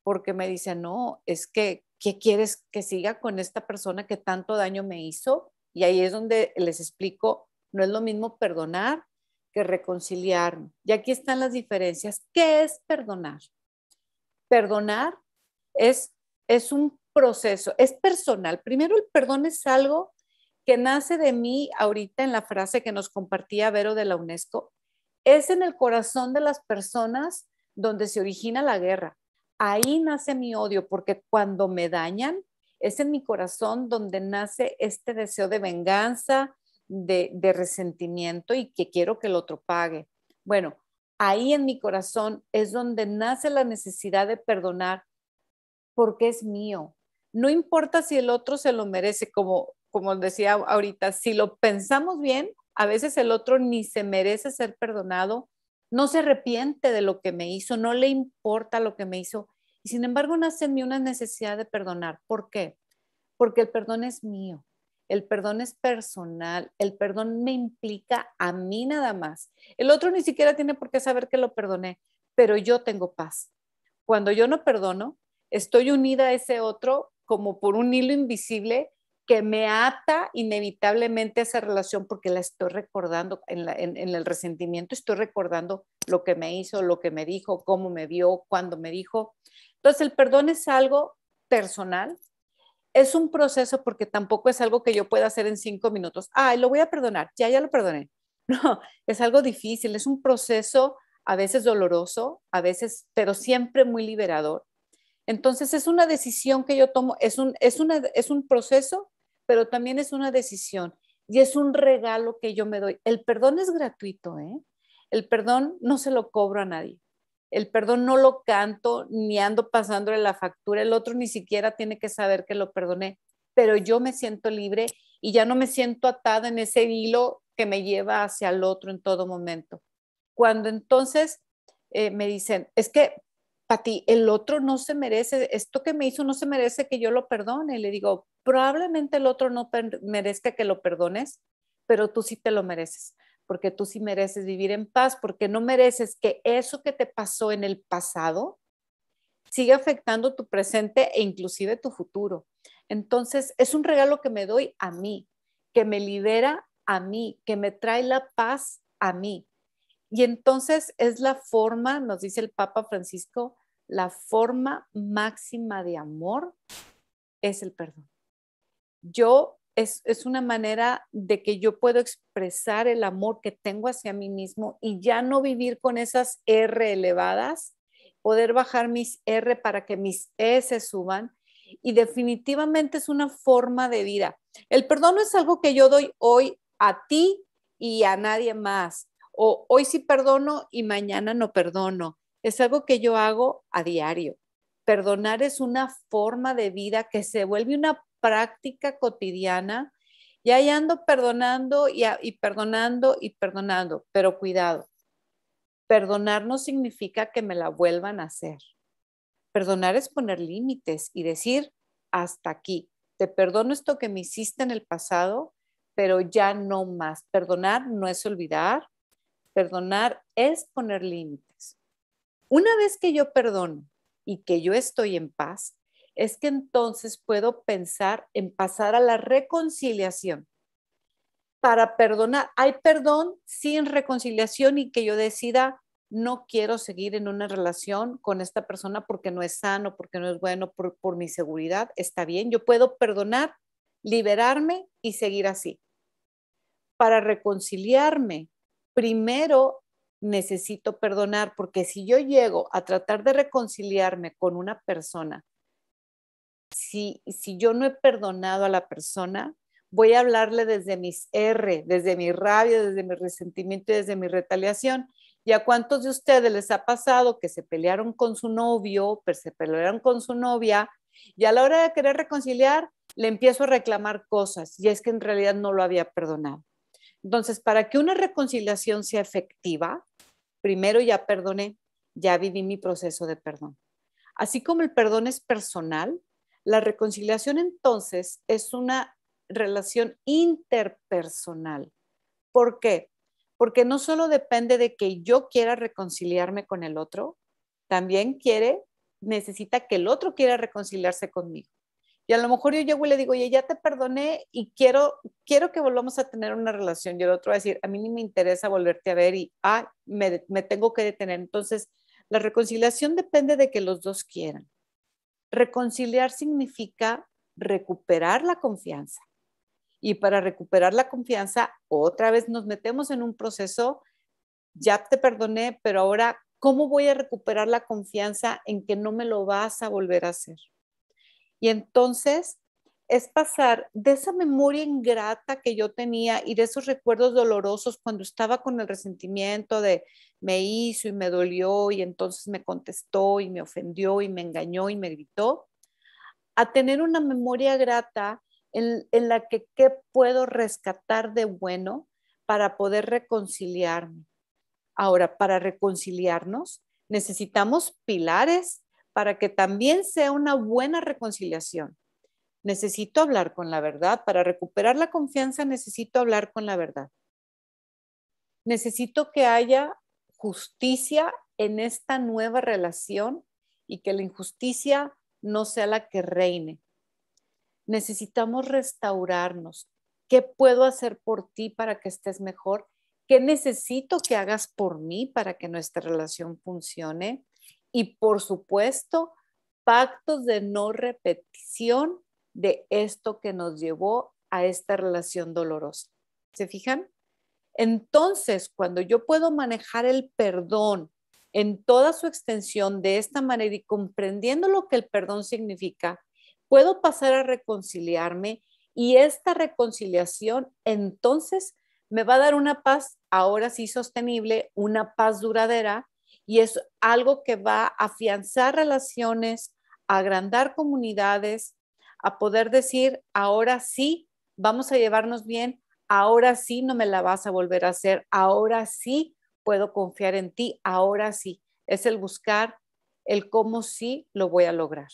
porque me dicen, no, es que, ¿qué quieres que siga con esta persona que tanto daño me hizo? Y ahí es donde les explico, no es lo mismo perdonar que reconciliarme. Y aquí están las diferencias. ¿Qué es perdonar? Perdonar es, es un proceso, es personal. Primero el perdón es algo que nace de mí ahorita en la frase que nos compartía Vero de la UNESCO, es en el corazón de las personas donde se origina la guerra. Ahí nace mi odio, porque cuando me dañan, es en mi corazón donde nace este deseo de venganza, de, resentimiento y que quiero que el otro pague. Bueno, ahí en mi corazón es donde nace la necesidad de perdonar porque es mío. No importa si el otro se lo merece, como, como decía ahorita, si lo pensamos bien, a veces el otro ni se merece ser perdonado, no se arrepiente de lo que me hizo, no le importa lo que me hizo, sin embargo nace en mí una necesidad de perdonar. ¿Por qué? Porque el perdón es mío, el perdón es personal, el perdón me implica a mí nada más. El otro ni siquiera tiene por qué saber que lo perdoné, pero yo tengo paz. Cuando yo no perdono, estoy unida a ese otro como por un hilo invisible que me ata inevitablemente a esa relación porque la estoy recordando en, el resentimiento, estoy recordando lo que me hizo, lo que me dijo, cómo me vio, cuando me dijo. Entonces, el perdón es algo personal, es un proceso porque tampoco es algo que yo pueda hacer en cinco minutos. Ay, lo voy a perdonar, ya, ya lo perdoné. *laughs* No, es algo difícil, es un proceso a veces doloroso, a veces, pero siempre muy liberador. Entonces es una decisión que yo tomo, es un, es una, es un proceso, pero también es una decisión y es un regalo que yo me doy. El perdón es gratuito, ¿eh? El perdón no se lo cobro a nadie. El perdón no lo canto ni ando pasándole la factura. El otro ni siquiera tiene que saber que lo perdoné, pero yo me siento libre y ya no me siento atada en ese hilo que me lleva hacia el otro en todo momento. Cuando entonces eh, me dicen, es que, ti el otro no se merece, esto que me hizo no se merece que yo lo perdone. le digo, probablemente el otro no merezca que lo perdones, pero tú sí te lo mereces porque tú sí mereces vivir en paz, porque no mereces que eso que te pasó en el pasado siga afectando tu presente e inclusive tu futuro. Entonces, es un regalo que me doy a mí, que me libera a mí, que me trae la paz a mí. Y entonces es la forma, nos dice el Papa Francisco, la forma máxima de amor es el perdón. Yo es, una manera de que yo puedo expresar el amor que tengo hacia mí mismo y ya no vivir con esas R elevadas, poder bajar mis R para que mis E se suban. Y definitivamente es una forma de vida. El perdón es algo que yo doy hoy a ti y a nadie más. O hoy sí perdono y mañana no perdono. Es algo que yo hago a diario. Perdonar es una forma de vida que se vuelve una práctica cotidiana y ahí ando perdonando y, y perdonando y perdonando, pero cuidado, perdonar no significa que me la vuelvan a hacer. Perdonar es poner límites y decir, hasta aquí, te perdono esto que me hiciste en el pasado, pero ya no más. Perdonar no es olvidar, perdonar es poner límites. Una vez que yo perdono y que yo estoy en paz, es que entonces puedo pensar en pasar a la reconciliación para perdonar. Hay perdón sin reconciliación y que yo decida, no quiero seguir en una relación con esta persona porque no es sano, porque no es bueno, por, mi seguridad, está bien. Yo puedo perdonar, liberarme y seguir así. Para reconciliarme, primero necesito perdonar porque si yo llego a tratar de reconciliarme con una persona si, yo no he perdonado a la persona, voy a hablarle desde mis R, desde mi rabia, desde mi resentimiento y desde mi retaliación. ¿Y a cuántos de ustedes les ha pasado que se pelearon con su novio, pero se pelearon con su novia y a la hora de querer reconciliar le empiezo a reclamar cosas y es que en realidad no lo había perdonado? Entonces, para que una reconciliación sea efectiva, primero ya perdoné, ya viví mi proceso de perdón. Así como el perdón es personal, la reconciliación entonces es una relación interpersonal. ¿Por qué? Porque no solo depende de que yo quiera reconciliarme con el otro, también quiere, necesita que el otro quiera reconciliarse conmigo. Y a lo mejor yo llego y le digo, oye, ya te perdoné y quiero, quiero que volvamos a tener una relación. Y el otro va a decir, a mí ni me interesa volverte a ver y, ah, me tengo que detener. Entonces, la reconciliación depende de que los dos quieran. Reconciliar significa recuperar la confianza. Y para recuperar la confianza, otra vez nos metemos en un proceso, ya te perdoné, pero ahora, ¿cómo voy a recuperar la confianza en que no me lo vas a volver a hacer? Y entonces es pasar de esa memoria ingrata que yo tenía y de esos recuerdos dolorosos cuando estaba con el resentimiento de me hizo y me dolió y entonces me contestó y me ofendió y me engañó y me gritó, a tener una memoria grata en, la que qué puedo rescatar de bueno para poder reconciliarme. Ahora, para reconciliarnos necesitamos pilares para que también sea una buena reconciliación necesito hablar con la verdad. Para recuperar la confianza necesito hablar con la verdad. Necesito que haya justicia en esta nueva relación y que la injusticia no sea la que reine. Necesitamos restaurarnos. ¿Qué puedo hacer por ti para que estés mejor? ¿Qué necesito que hagas por mí para que nuestra relación funcione? Y por supuesto, pactos de no repetición de esto que nos llevó a esta relación dolorosa. ¿Se fijan? Entonces, cuando yo puedo manejar el perdón en toda su extensión de esta manera y comprendiendo lo que el perdón significa, puedo pasar a reconciliarme y esta reconciliación entonces me va a dar una paz ahora sí sostenible, una paz duradera y es algo que va a afianzar relaciones, agrandar comunidades a poder decir, ahora sí, vamos a llevarnos bien, ahora sí no me la vas a volver a hacer, ahora sí puedo confiar en ti, ahora sí. Es el buscar el cómo sí lo voy a lograr.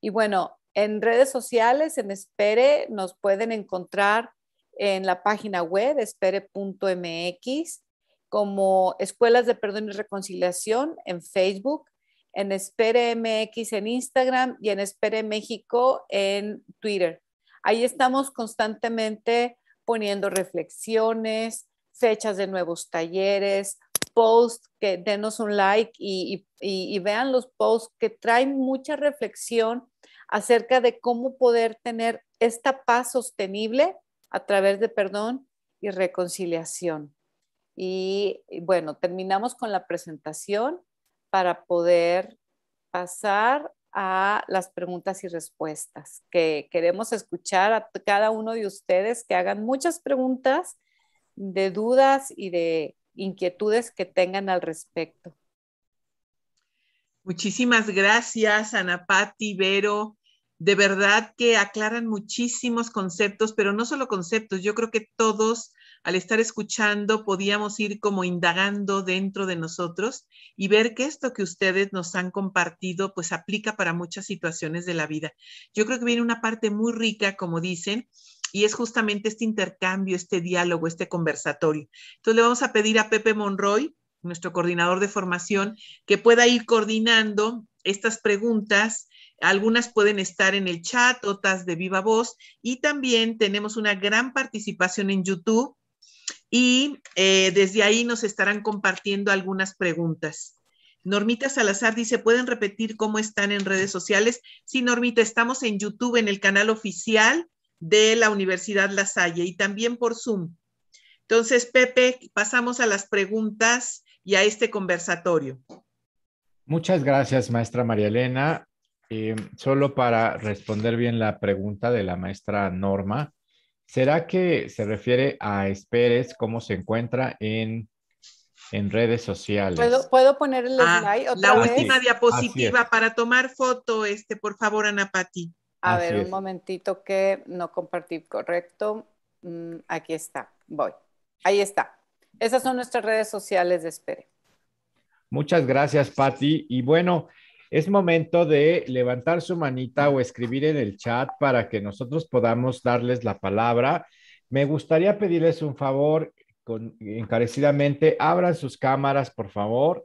Y bueno, en redes sociales, en Espere, nos pueden encontrar en la página web espere.mx como Escuelas de Perdón y Reconciliación en Facebook, en Espere MX en Instagram y en Espere México en Twitter. Ahí estamos constantemente poniendo reflexiones, fechas de nuevos talleres, posts, que denos un like y, y, y vean los posts que traen mucha reflexión acerca de cómo poder tener esta paz sostenible a través de perdón y reconciliación. Y bueno, terminamos con la presentación para poder pasar a las preguntas y respuestas, que queremos escuchar a cada uno de ustedes que hagan muchas preguntas de dudas y de inquietudes que tengan al respecto. Muchísimas gracias, Ana Pati, Vero de verdad que aclaran muchísimos conceptos, pero no solo conceptos, yo creo que todos al estar escuchando podíamos ir como indagando dentro de nosotros y ver que esto que ustedes nos han compartido pues aplica para muchas situaciones de la vida. Yo creo que viene una parte muy rica, como dicen, y es justamente este intercambio, este diálogo, este conversatorio. Entonces le vamos a pedir a Pepe Monroy, nuestro coordinador de formación, que pueda ir coordinando estas preguntas algunas pueden estar en el chat, otras de viva voz. Y también tenemos una gran participación en YouTube y eh, desde ahí nos estarán compartiendo algunas preguntas. Normita Salazar dice, ¿pueden repetir cómo están en redes sociales? Sí, Normita, estamos en YouTube, en el canal oficial de la Universidad La Salle y también por Zoom. Entonces, Pepe, pasamos a las preguntas y a este conversatorio. Muchas gracias, maestra María Elena. Eh, solo para responder bien la pregunta de la maestra Norma, ¿será que se refiere a Esperes cómo se encuentra en, redes sociales? ¿Puedo, ¿puedo poner el ah, La última diapositiva para tomar foto, este, por favor, Ana Pati. A ver, un momentito que no compartí correcto. Mm, aquí está, voy. Ahí está. Esas son nuestras redes sociales de Espere. Muchas gracias, Pati. Y bueno, es momento de levantar su manita o escribir en el chat para que nosotros podamos darles la palabra. Me gustaría pedirles un favor, con, encarecidamente, abran sus cámaras, por favor,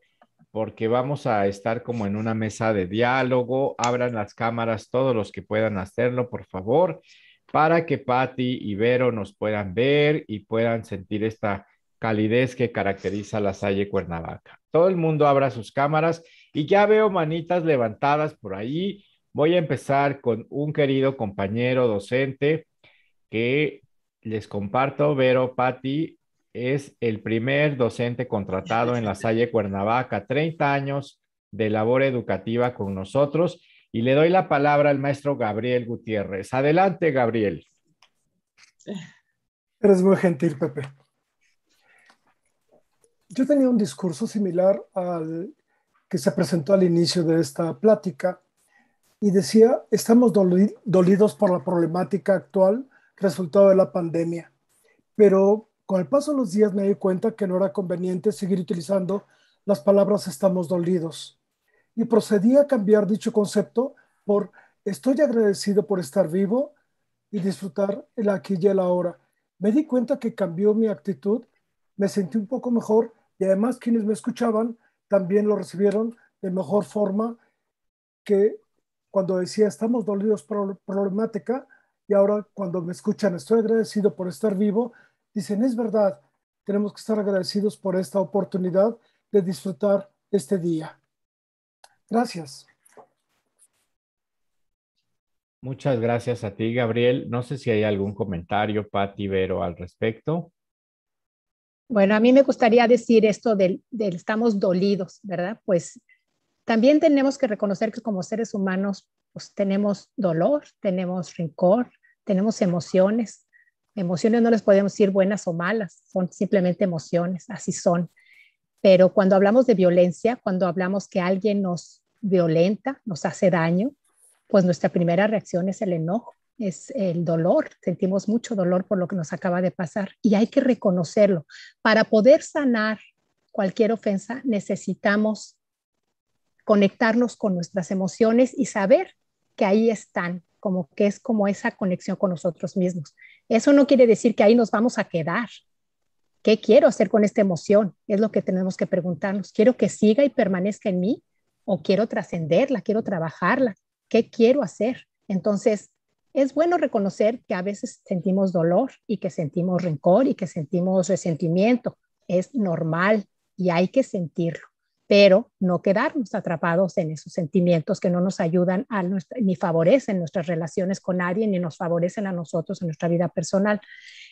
porque vamos a estar como en una mesa de diálogo. Abran las cámaras todos los que puedan hacerlo, por favor, para que Patti y Vero nos puedan ver y puedan sentir esta calidez que caracteriza la Salle Cuernavaca. Todo el mundo abra sus cámaras. Y ya veo manitas levantadas por ahí. Voy a empezar con un querido compañero docente que les comparto, Vero Patti, es el primer docente contratado en la Salle Cuernavaca, 30 años de labor educativa con nosotros. Y le doy la palabra al maestro Gabriel Gutiérrez. Adelante, Gabriel. Eres muy gentil, Pepe. Yo tenía un discurso similar al que se presentó al inicio de esta plática y decía, estamos dolidos por la problemática actual resultado de la pandemia, pero con el paso de los días me di cuenta que no era conveniente seguir utilizando las palabras estamos dolidos y procedí a cambiar dicho concepto por estoy agradecido por estar vivo y disfrutar el aquí y el ahora. Me di cuenta que cambió mi actitud, me sentí un poco mejor y además quienes me escuchaban también lo recibieron de mejor forma que cuando decía estamos dolidos por la problemática y ahora cuando me escuchan estoy agradecido por estar vivo, dicen es verdad, tenemos que estar agradecidos por esta oportunidad de disfrutar este día. Gracias. Muchas gracias a ti, Gabriel. No sé si hay algún comentario, Pati Vero, al respecto. Bueno, a mí me gustaría decir esto del, estamos dolidos, ¿verdad? Pues también tenemos que reconocer que como seres humanos pues, tenemos dolor, tenemos rencor, tenemos emociones. Emociones no les podemos decir buenas o malas, son simplemente emociones, así son. Pero cuando hablamos de violencia, cuando hablamos que alguien nos violenta, nos hace daño, pues nuestra primera reacción es el enojo es el dolor, sentimos mucho dolor por lo que nos acaba de pasar y hay que reconocerlo. Para poder sanar cualquier ofensa necesitamos conectarnos con nuestras emociones y saber que ahí están, como que es como esa conexión con nosotros mismos. Eso no quiere decir que ahí nos vamos a quedar. ¿Qué quiero hacer con esta emoción? Es lo que tenemos que preguntarnos. ¿Quiero que siga y permanezca en mí o quiero trascenderla, quiero trabajarla? ¿Qué quiero hacer? Entonces, es bueno reconocer que a veces sentimos dolor y que sentimos rencor y que sentimos resentimiento. Es normal y hay que sentirlo, pero no quedarnos atrapados en esos sentimientos que no nos ayudan ni favorecen nuestras relaciones con nadie, ni nos favorecen a nosotros en nuestra vida personal.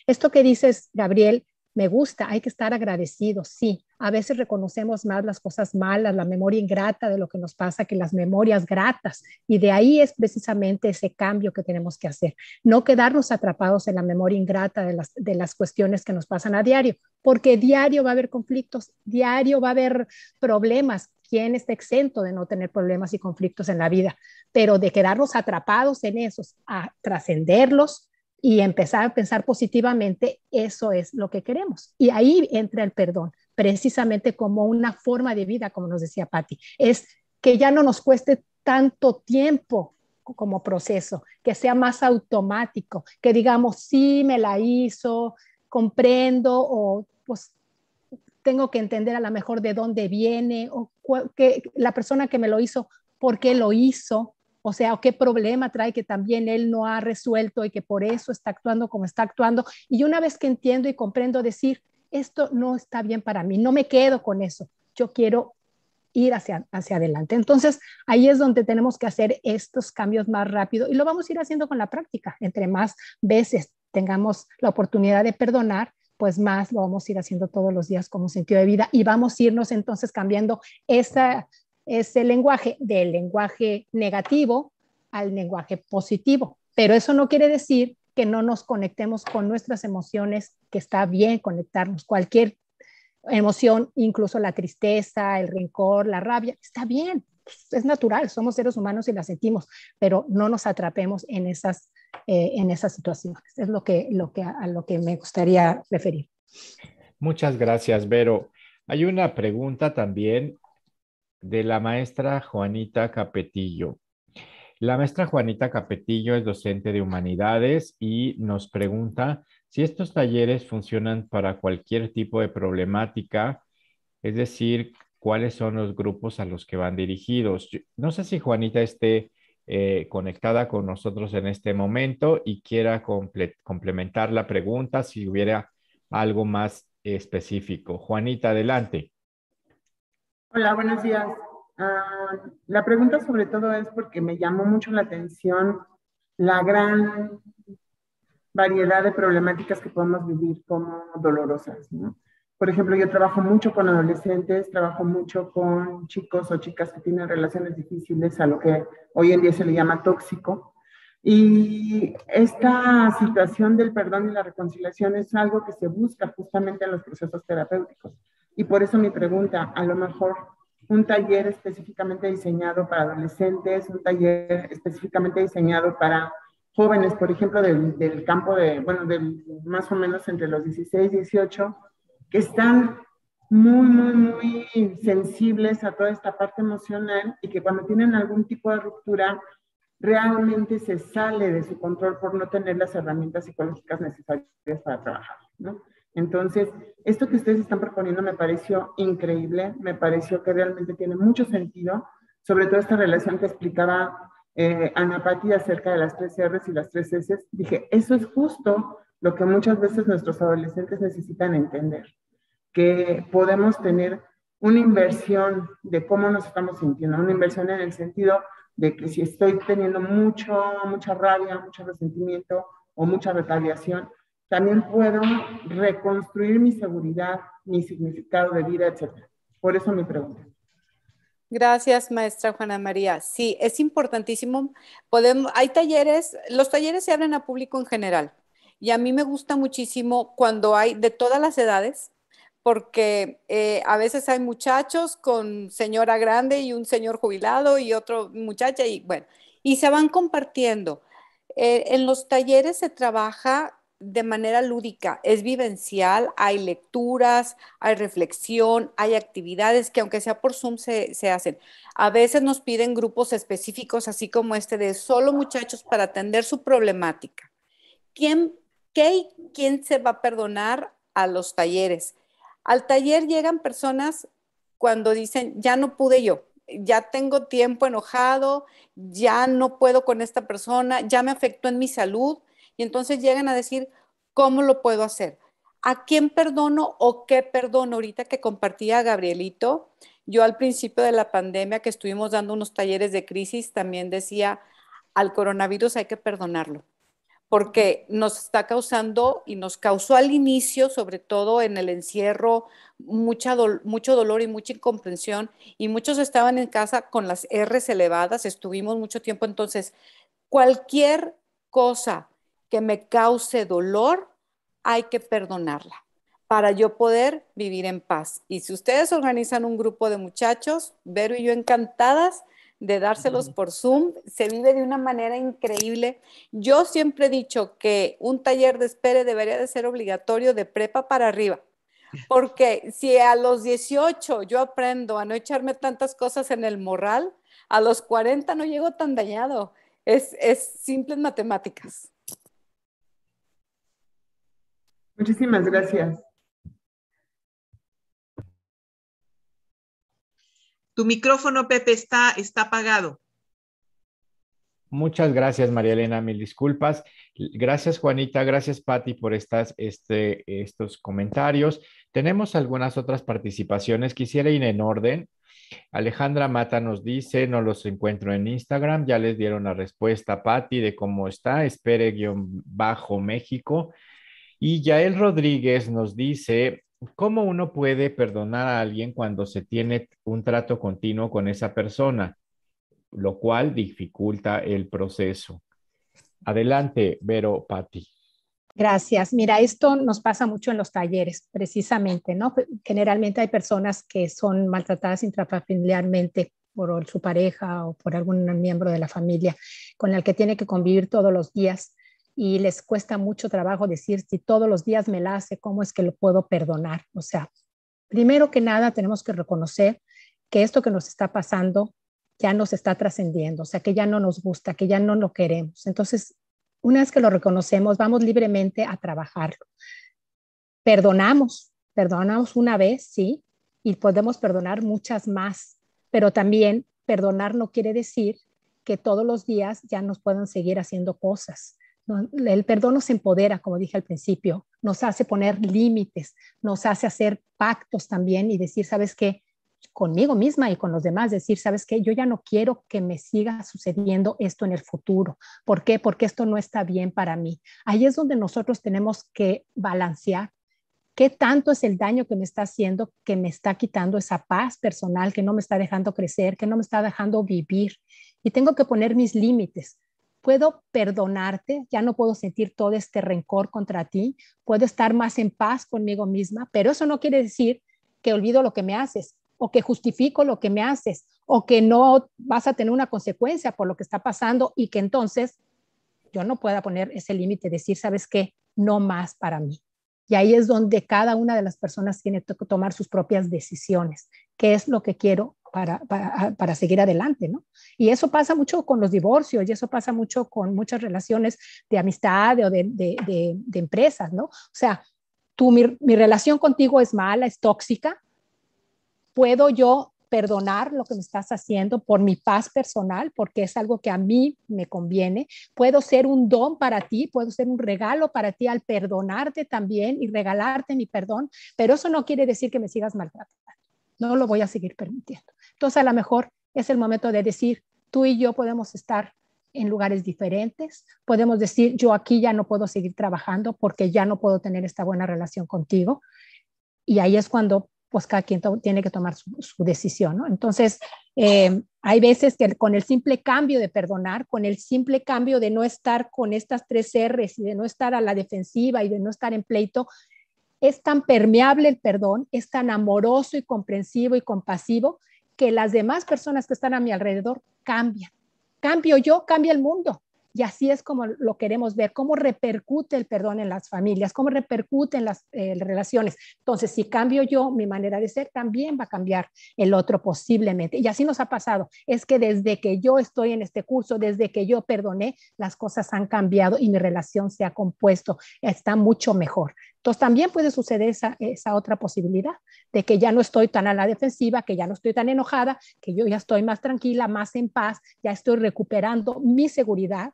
Esto que dices, Gabriel, me gusta, hay que estar agradecidos, sí. A veces reconocemos más las cosas malas, la memoria ingrata de lo que nos pasa que las memorias gratas. Y de ahí es precisamente ese cambio que tenemos que hacer. No quedarnos atrapados en la memoria ingrata de las, de las cuestiones que nos pasan a diario, porque diario va a haber conflictos, diario va a haber problemas. ¿Quién está exento de no tener problemas y conflictos en la vida? Pero de quedarnos atrapados en esos, a trascenderlos, y empezar a pensar positivamente, eso es lo que queremos. Y ahí entra el perdón, precisamente como una forma de vida, como nos decía Patti, es que ya no nos cueste tanto tiempo como proceso, que sea más automático, que digamos, sí, me la hizo, comprendo o pues tengo que entender a lo mejor de dónde viene o que la persona que me lo hizo, por qué lo hizo, o sea, qué problema trae que también él no ha resuelto y que por eso está actuando como está actuando. Y una vez que entiendo y comprendo decir, esto no está bien para mí, no me quedo con eso, yo quiero ir hacia, hacia adelante. Entonces, ahí es donde tenemos que hacer estos cambios más rápido y lo vamos a ir haciendo con la práctica. Entre más veces tengamos la oportunidad de perdonar, pues más lo vamos a ir haciendo todos los días como sentido de vida y vamos a irnos entonces cambiando esa es el lenguaje del lenguaje negativo al lenguaje positivo. Pero eso no quiere decir que no nos conectemos con nuestras emociones, que está bien conectarnos. Cualquier emoción, incluso la tristeza, el rencor, la rabia, está bien, es natural, somos seres humanos y la sentimos, pero no nos atrapemos en esas, eh, en esas situaciones. Es lo que, lo que, a lo que me gustaría referir. Muchas gracias, Vero. Hay una pregunta también de la maestra Juanita Capetillo. La maestra Juanita Capetillo es docente de humanidades y nos pregunta si estos talleres funcionan para cualquier tipo de problemática, es decir, cuáles son los grupos a los que van dirigidos. No sé si Juanita esté eh, conectada con nosotros en este momento y quiera complementar la pregunta si hubiera algo más específico. Juanita, adelante. Hola, buenos días. Ah, la pregunta sobre todo es porque me llamó mucho la atención la gran variedad de problemáticas que podemos vivir como dolorosas. ¿no? Por ejemplo, yo trabajo mucho con adolescentes, trabajo mucho con chicos o chicas que tienen relaciones difíciles a lo que hoy en día se le llama tóxico. Y esta situación del perdón y la reconciliación es algo que se busca justamente en los procesos terapéuticos. Y por eso mi pregunta, a lo mejor un taller específicamente diseñado para adolescentes, un taller específicamente diseñado para jóvenes, por ejemplo, del, campo de, bueno, de más o menos entre los 16 y 18, que están muy, muy, muy sensibles a toda esta parte emocional y que cuando tienen algún tipo de ruptura, realmente se sale de su control por no tener las herramientas psicológicas necesarias para trabajar. ¿no? Entonces, esto que ustedes están proponiendo me pareció increíble, me pareció que realmente tiene mucho sentido, sobre todo esta relación que explicaba eh, Ana acerca de las tres R's y las tres S's. Dije, eso es justo lo que muchas veces nuestros adolescentes necesitan entender, que podemos tener una inversión de cómo nos estamos sintiendo, una inversión en el sentido de que si estoy teniendo mucho, mucha rabia, mucho resentimiento o mucha retaliación, también puedo reconstruir mi seguridad, mi significado de vida, etc. Por eso mi pregunta. Gracias, maestra Juana María. Sí, es importantísimo. Podemos, hay talleres, los talleres se abren a público en general. Y a mí me gusta muchísimo cuando hay de todas las edades, porque eh, a veces hay muchachos con señora grande y un señor jubilado y otro muchacha y bueno, y se van compartiendo. Eh, en los talleres se trabaja de manera lúdica, es vivencial, hay lecturas, hay reflexión, hay actividades que aunque sea por Zoom se, hacen. A veces nos piden grupos específicos, así como este de solo muchachos para atender su problemática. ¿Quién, quién se va a perdonar a los talleres? Al taller llegan personas cuando dicen, ya no pude yo, ya tengo tiempo enojado, ya no puedo con esta persona, ya me afectó en mi salud y entonces llegan a decir, ¿cómo lo puedo hacer? ¿A quién perdono o qué perdono? Ahorita que compartía Gabrielito, yo al principio de la pandemia que estuvimos dando unos talleres de crisis, también decía, al coronavirus hay que perdonarlo, porque nos está causando y nos causó al inicio, sobre todo en el encierro, mucho dolor y mucha incomprensión, y muchos estaban en casa con las R elevadas, estuvimos mucho tiempo, entonces cualquier cosa que me cause dolor, hay que perdonarla para yo poder vivir en paz. Y si ustedes organizan un grupo de muchachos, Vero y yo encantadas de dárselos por Zoom, se vive de una manera increíble. Yo siempre he dicho que un taller de espere debería de ser obligatorio de prepa para arriba, porque si a los 18 yo aprendo a no echarme tantas cosas en el morral, a los 40 no llego tan dañado. Es, es simples matemáticas. Muchísimas gracias. Tu micrófono, Pepe, está, está apagado. Muchas gracias, María Elena. Mil disculpas. Gracias, Juanita. Gracias, Patti, por estas, este, estos comentarios. Tenemos algunas otras participaciones. Quisiera ir en orden. Alejandra Mata nos dice, no los encuentro en Instagram. Ya les dieron la respuesta, Patti, de cómo está. Espere guión bajo México. Y Yael Rodríguez nos dice, ¿cómo uno puede perdonar a alguien cuando se tiene un trato continuo con esa persona? Lo cual dificulta el proceso. Adelante, Vero Patti. Gracias. Mira, esto nos pasa mucho en los talleres, precisamente, ¿no? Generalmente hay personas que son maltratadas intrafamiliarmente por su pareja o por algún miembro de la familia con el que tiene que convivir todos los días y les cuesta mucho trabajo decir, si todos los días me la hace, ¿cómo es que lo puedo perdonar? O sea, primero que nada tenemos que reconocer que esto que nos está pasando ya nos está trascendiendo, o sea, que ya no nos gusta, que ya no lo queremos. Entonces, una vez que lo reconocemos, vamos libremente a trabajarlo. Perdonamos, perdonamos una vez, sí, y podemos perdonar muchas más, pero también perdonar no quiere decir que todos los días ya nos puedan seguir haciendo cosas. El perdón nos empodera, como dije al principio, nos hace poner límites, nos hace hacer pactos también y decir, ¿sabes qué? Conmigo misma y con los demás, decir, ¿sabes qué? Yo ya no quiero que me siga sucediendo esto en el futuro. ¿Por qué? Porque esto no está bien para mí. Ahí es donde nosotros tenemos que balancear ¿Qué tanto es el daño que me está haciendo, que me está quitando esa paz personal, que no me está dejando crecer, que no me está dejando vivir? Y tengo que poner mis límites puedo perdonarte, ya no puedo sentir todo este rencor contra ti, puedo estar más en paz conmigo misma, pero eso no quiere decir que olvido lo que me haces o que justifico lo que me haces o que no vas a tener una consecuencia por lo que está pasando y que entonces yo no pueda poner ese límite, decir, sabes qué, no más para mí. Y ahí es donde cada una de las personas tiene que tomar sus propias decisiones. ¿Qué es lo que quiero para, ah, para, seguir adelante, ¿no? Y eso pasa mucho con los divorcios y eso pasa mucho con muchas relaciones de amistad o de, empresas, ¿no? O sea, tú, mi, mi relación contigo es mala, es tóxica, ¿puedo yo perdonar lo que me estás haciendo por mi paz personal, porque es algo que a mí me conviene. Puedo ser un don para ti, puedo ser un regalo para ti al perdonarte también y regalarte mi perdón, pero eso no quiere decir que me sigas maltratando. No lo voy a seguir permitiendo. Entonces, a lo mejor es el momento de decir, tú y yo podemos estar en lugares diferentes, podemos decir, yo aquí ya no puedo seguir trabajando porque ya no puedo tener esta buena relación contigo. Y ahí es cuando pues cada quien tiene que tomar su, decisión, Entonces, em, hay veces que con el simple cambio de perdonar, con el simple cambio de no estar con estas tres R's y de no estar a la defensiva y de no estar en pleito, es tan permeable el perdón, es tan amoroso y comprensivo y compasivo que las demás personas que están a mi alrededor cambian. Cambio yo, cambia el mundo. Y así es como lo queremos ver, cómo repercute el perdón en las familias, cómo repercute en las eh, relaciones. Entonces, si cambio yo, mi manera de ser también va a cambiar el otro posiblemente. Y así nos ha pasado. Es que desde que yo estoy en este curso, desde que yo perdoné, las cosas han cambiado y mi relación se ha compuesto, está mucho mejor. Entonces también puede suceder esa, otra posibilidad de que ya no estoy tan a la defensiva, que ya no estoy tan enojada, que yo ya estoy más tranquila, más en paz, ya estoy recuperando mi seguridad,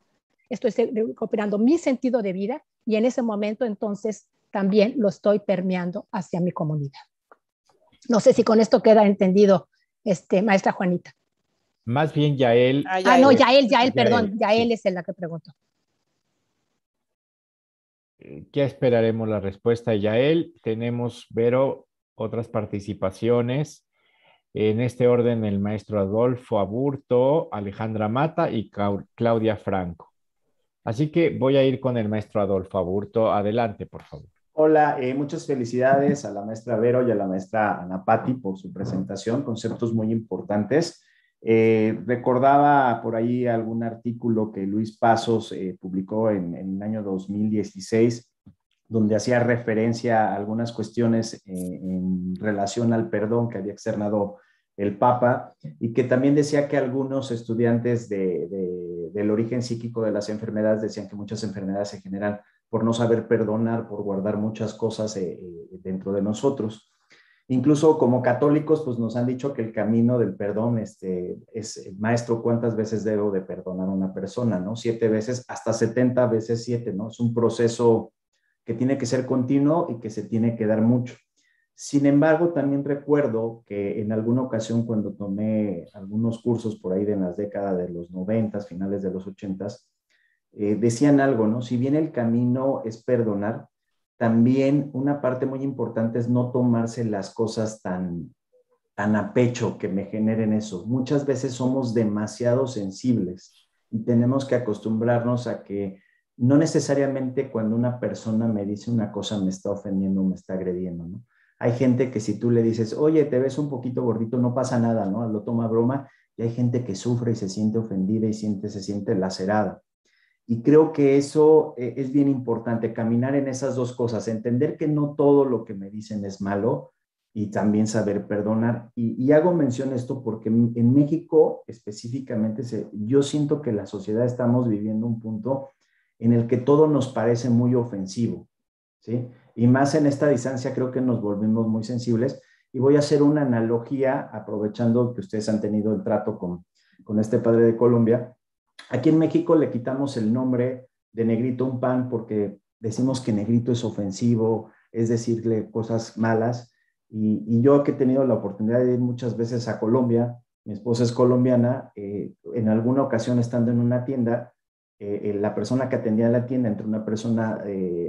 estoy recuperando mi sentido de vida y en ese momento entonces también lo estoy permeando hacia mi comunidad. No sé si con esto queda entendido, este, maestra Juanita. Más bien Yael. Ah, no ah, ya no, Yael, Yael, perdón, ya él es la que preguntó. Eh, ya esperaremos la respuesta Yael. Tenemos, Vero, otras participaciones. En este orden, el maestro Adolfo Aburto, Alejandra Mata y Claudia Franco. Así que voy a ir con el maestro Adolfo Aburto. Adelante, por favor. Hola, eh, muchas felicidades a la maestra Vero y a la maestra Anapati por su presentación, conceptos muy importantes. Eh, recordaba por ahí algún artículo que Luis Pasos eh, publicó en, el año 2016, donde hacía referencia a algunas cuestiones eh, en relación al perdón que había externado el Papa, y que también decía que algunos estudiantes del origen psíquico de las enfermedades decían que muchas enfermedades se generan por no saber perdonar, por guardar muchas cosas dentro de nosotros. Incluso como católicos, pues nos han dicho que el camino del perdón este, es, eh, maestro, ¿cuántas veces debo de perdonar a una persona? ¿No? Siete veces, hasta setenta veces siete, ¿no? Es un proceso que tiene que ser continuo y que se tiene que dar mucho. Sin embargo, también recuerdo que en alguna ocasión cuando tomé algunos cursos por ahí de en las décadas de los noventas, finales de los ochentas, eh, decían algo, ¿no? Si bien el camino es perdonar, también una parte muy importante es no tomarse las cosas tan, tan a pecho que me generen eso. Muchas veces somos demasiado sensibles y tenemos que acostumbrarnos a que no necesariamente cuando una persona me dice una cosa me está ofendiendo, o me está agrediendo, ¿no? Hay gente que si tú le dices, oye, te ves un poquito gordito, no pasa nada, ¿no? Lo toma broma. Y hay gente que sufre y se siente ofendida y siente, se siente lacerada. Y creo que eso eh, es bien importante, caminar en esas dos cosas, entender que no todo lo que me dicen es malo y también saber perdonar. Y, hago mención esto porque en México específicamente yo siento que la sociedad estamos viviendo un punto en el que todo nos parece muy ofensivo, ¿sí? Y más en esta distancia creo que nos volvemos muy sensibles. Y voy a hacer una analogía aprovechando que ustedes han tenido el trato con, con este padre de Colombia Aquí en México le quitamos el nombre de negrito un pan porque decimos que negrito es ofensivo, es decirle cosas malas. Y, yo que he tenido la oportunidad de ir muchas veces a Colombia, mi esposa es colombiana, eh, en alguna ocasión estando en una tienda, eh, eh, la persona que atendía la tienda entre una persona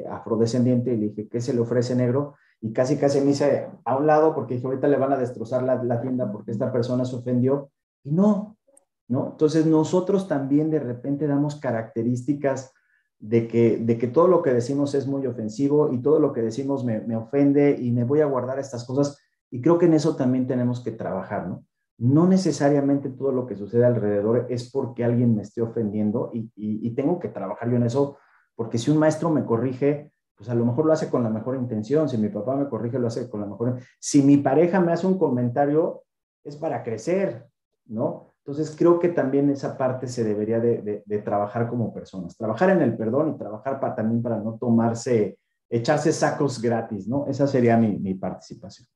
afrodescendiente y le dije, ¿qué se le ofrece negro? Y casi, casi me hice a un lado porque dije, ahorita le van a destrozar la, la tienda porque esta persona se ofendió. Y no, entonces nosotros también de repente damos características de que, de que todo lo que decimos es muy ofensivo y todo lo que decimos me, ofende y me voy a guardar estas cosas. Y creo que en eso también tenemos que trabajar, ¿no? necesariamente todo lo que sucede alrededor es porque alguien me esté ofendiendo y, tengo que trabajar yo en eso, porque si un maestro me corrige, pues a lo mejor lo hace con la mejor intención, si mi papá me corrige, lo hace con la mejor, si mi pareja me hace un comentario, es para crecer, ¿no? Entonces creo que también esa parte se debería de, de, trabajar como personas, trabajar en el perdón y trabajar para, también para no tomarse, echarse sacos gratis, ¿no? Esa sería mi, mi participación.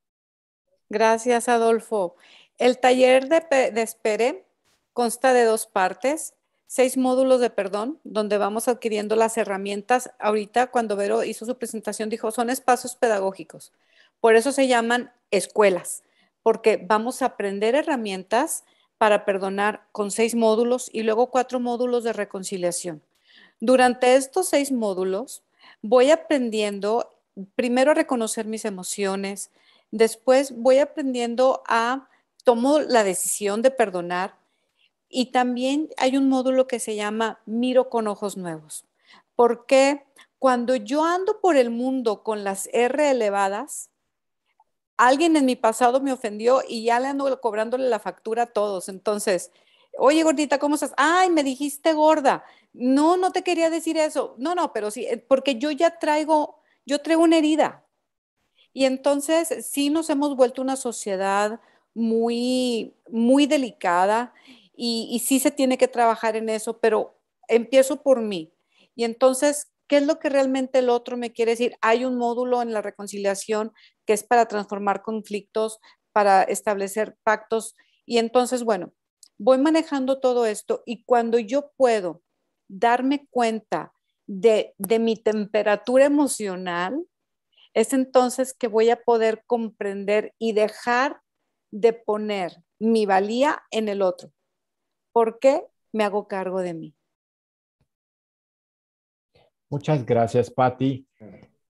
Gracias, Adolfo. El taller de, de Espere consta de dos partes, seis módulos de perdón, donde vamos adquiriendo las herramientas. Ahorita cuando Vero hizo su presentación dijo, son espacios pedagógicos. Por eso se llaman escuelas, porque vamos a aprender herramientas para perdonar con seis módulos y luego cuatro módulos de reconciliación. Durante estos seis módulos voy aprendiendo primero a reconocer mis emociones, después voy aprendiendo a tomo la decisión de perdonar y también hay un módulo que se llama miro con ojos nuevos. Porque cuando yo ando por el mundo con las R elevadas, alguien en mi pasado me ofendió y ya le ando cobrándole la factura a todos. Entonces, oye gordita, ¿cómo estás? Ay, me dijiste gorda. No, no te quería decir eso. No, no, pero sí, eh, porque yo ya traigo, yo traigo una herida. Y entonces sí nos hemos vuelto una sociedad muy, muy delicada y, y sí se tiene que trabajar en eso, pero empiezo por mí. Y entonces ¿Qué es lo que realmente el otro me quiere decir? Hay un módulo en la reconciliación que es para transformar conflictos, para establecer pactos. Y entonces, bueno, voy manejando todo esto y cuando yo puedo darme cuenta de, mi temperatura emocional, es entonces que voy a poder comprender y dejar de poner mi valía en el otro. ¿Por qué me hago cargo de mí? Muchas gracias, Patti.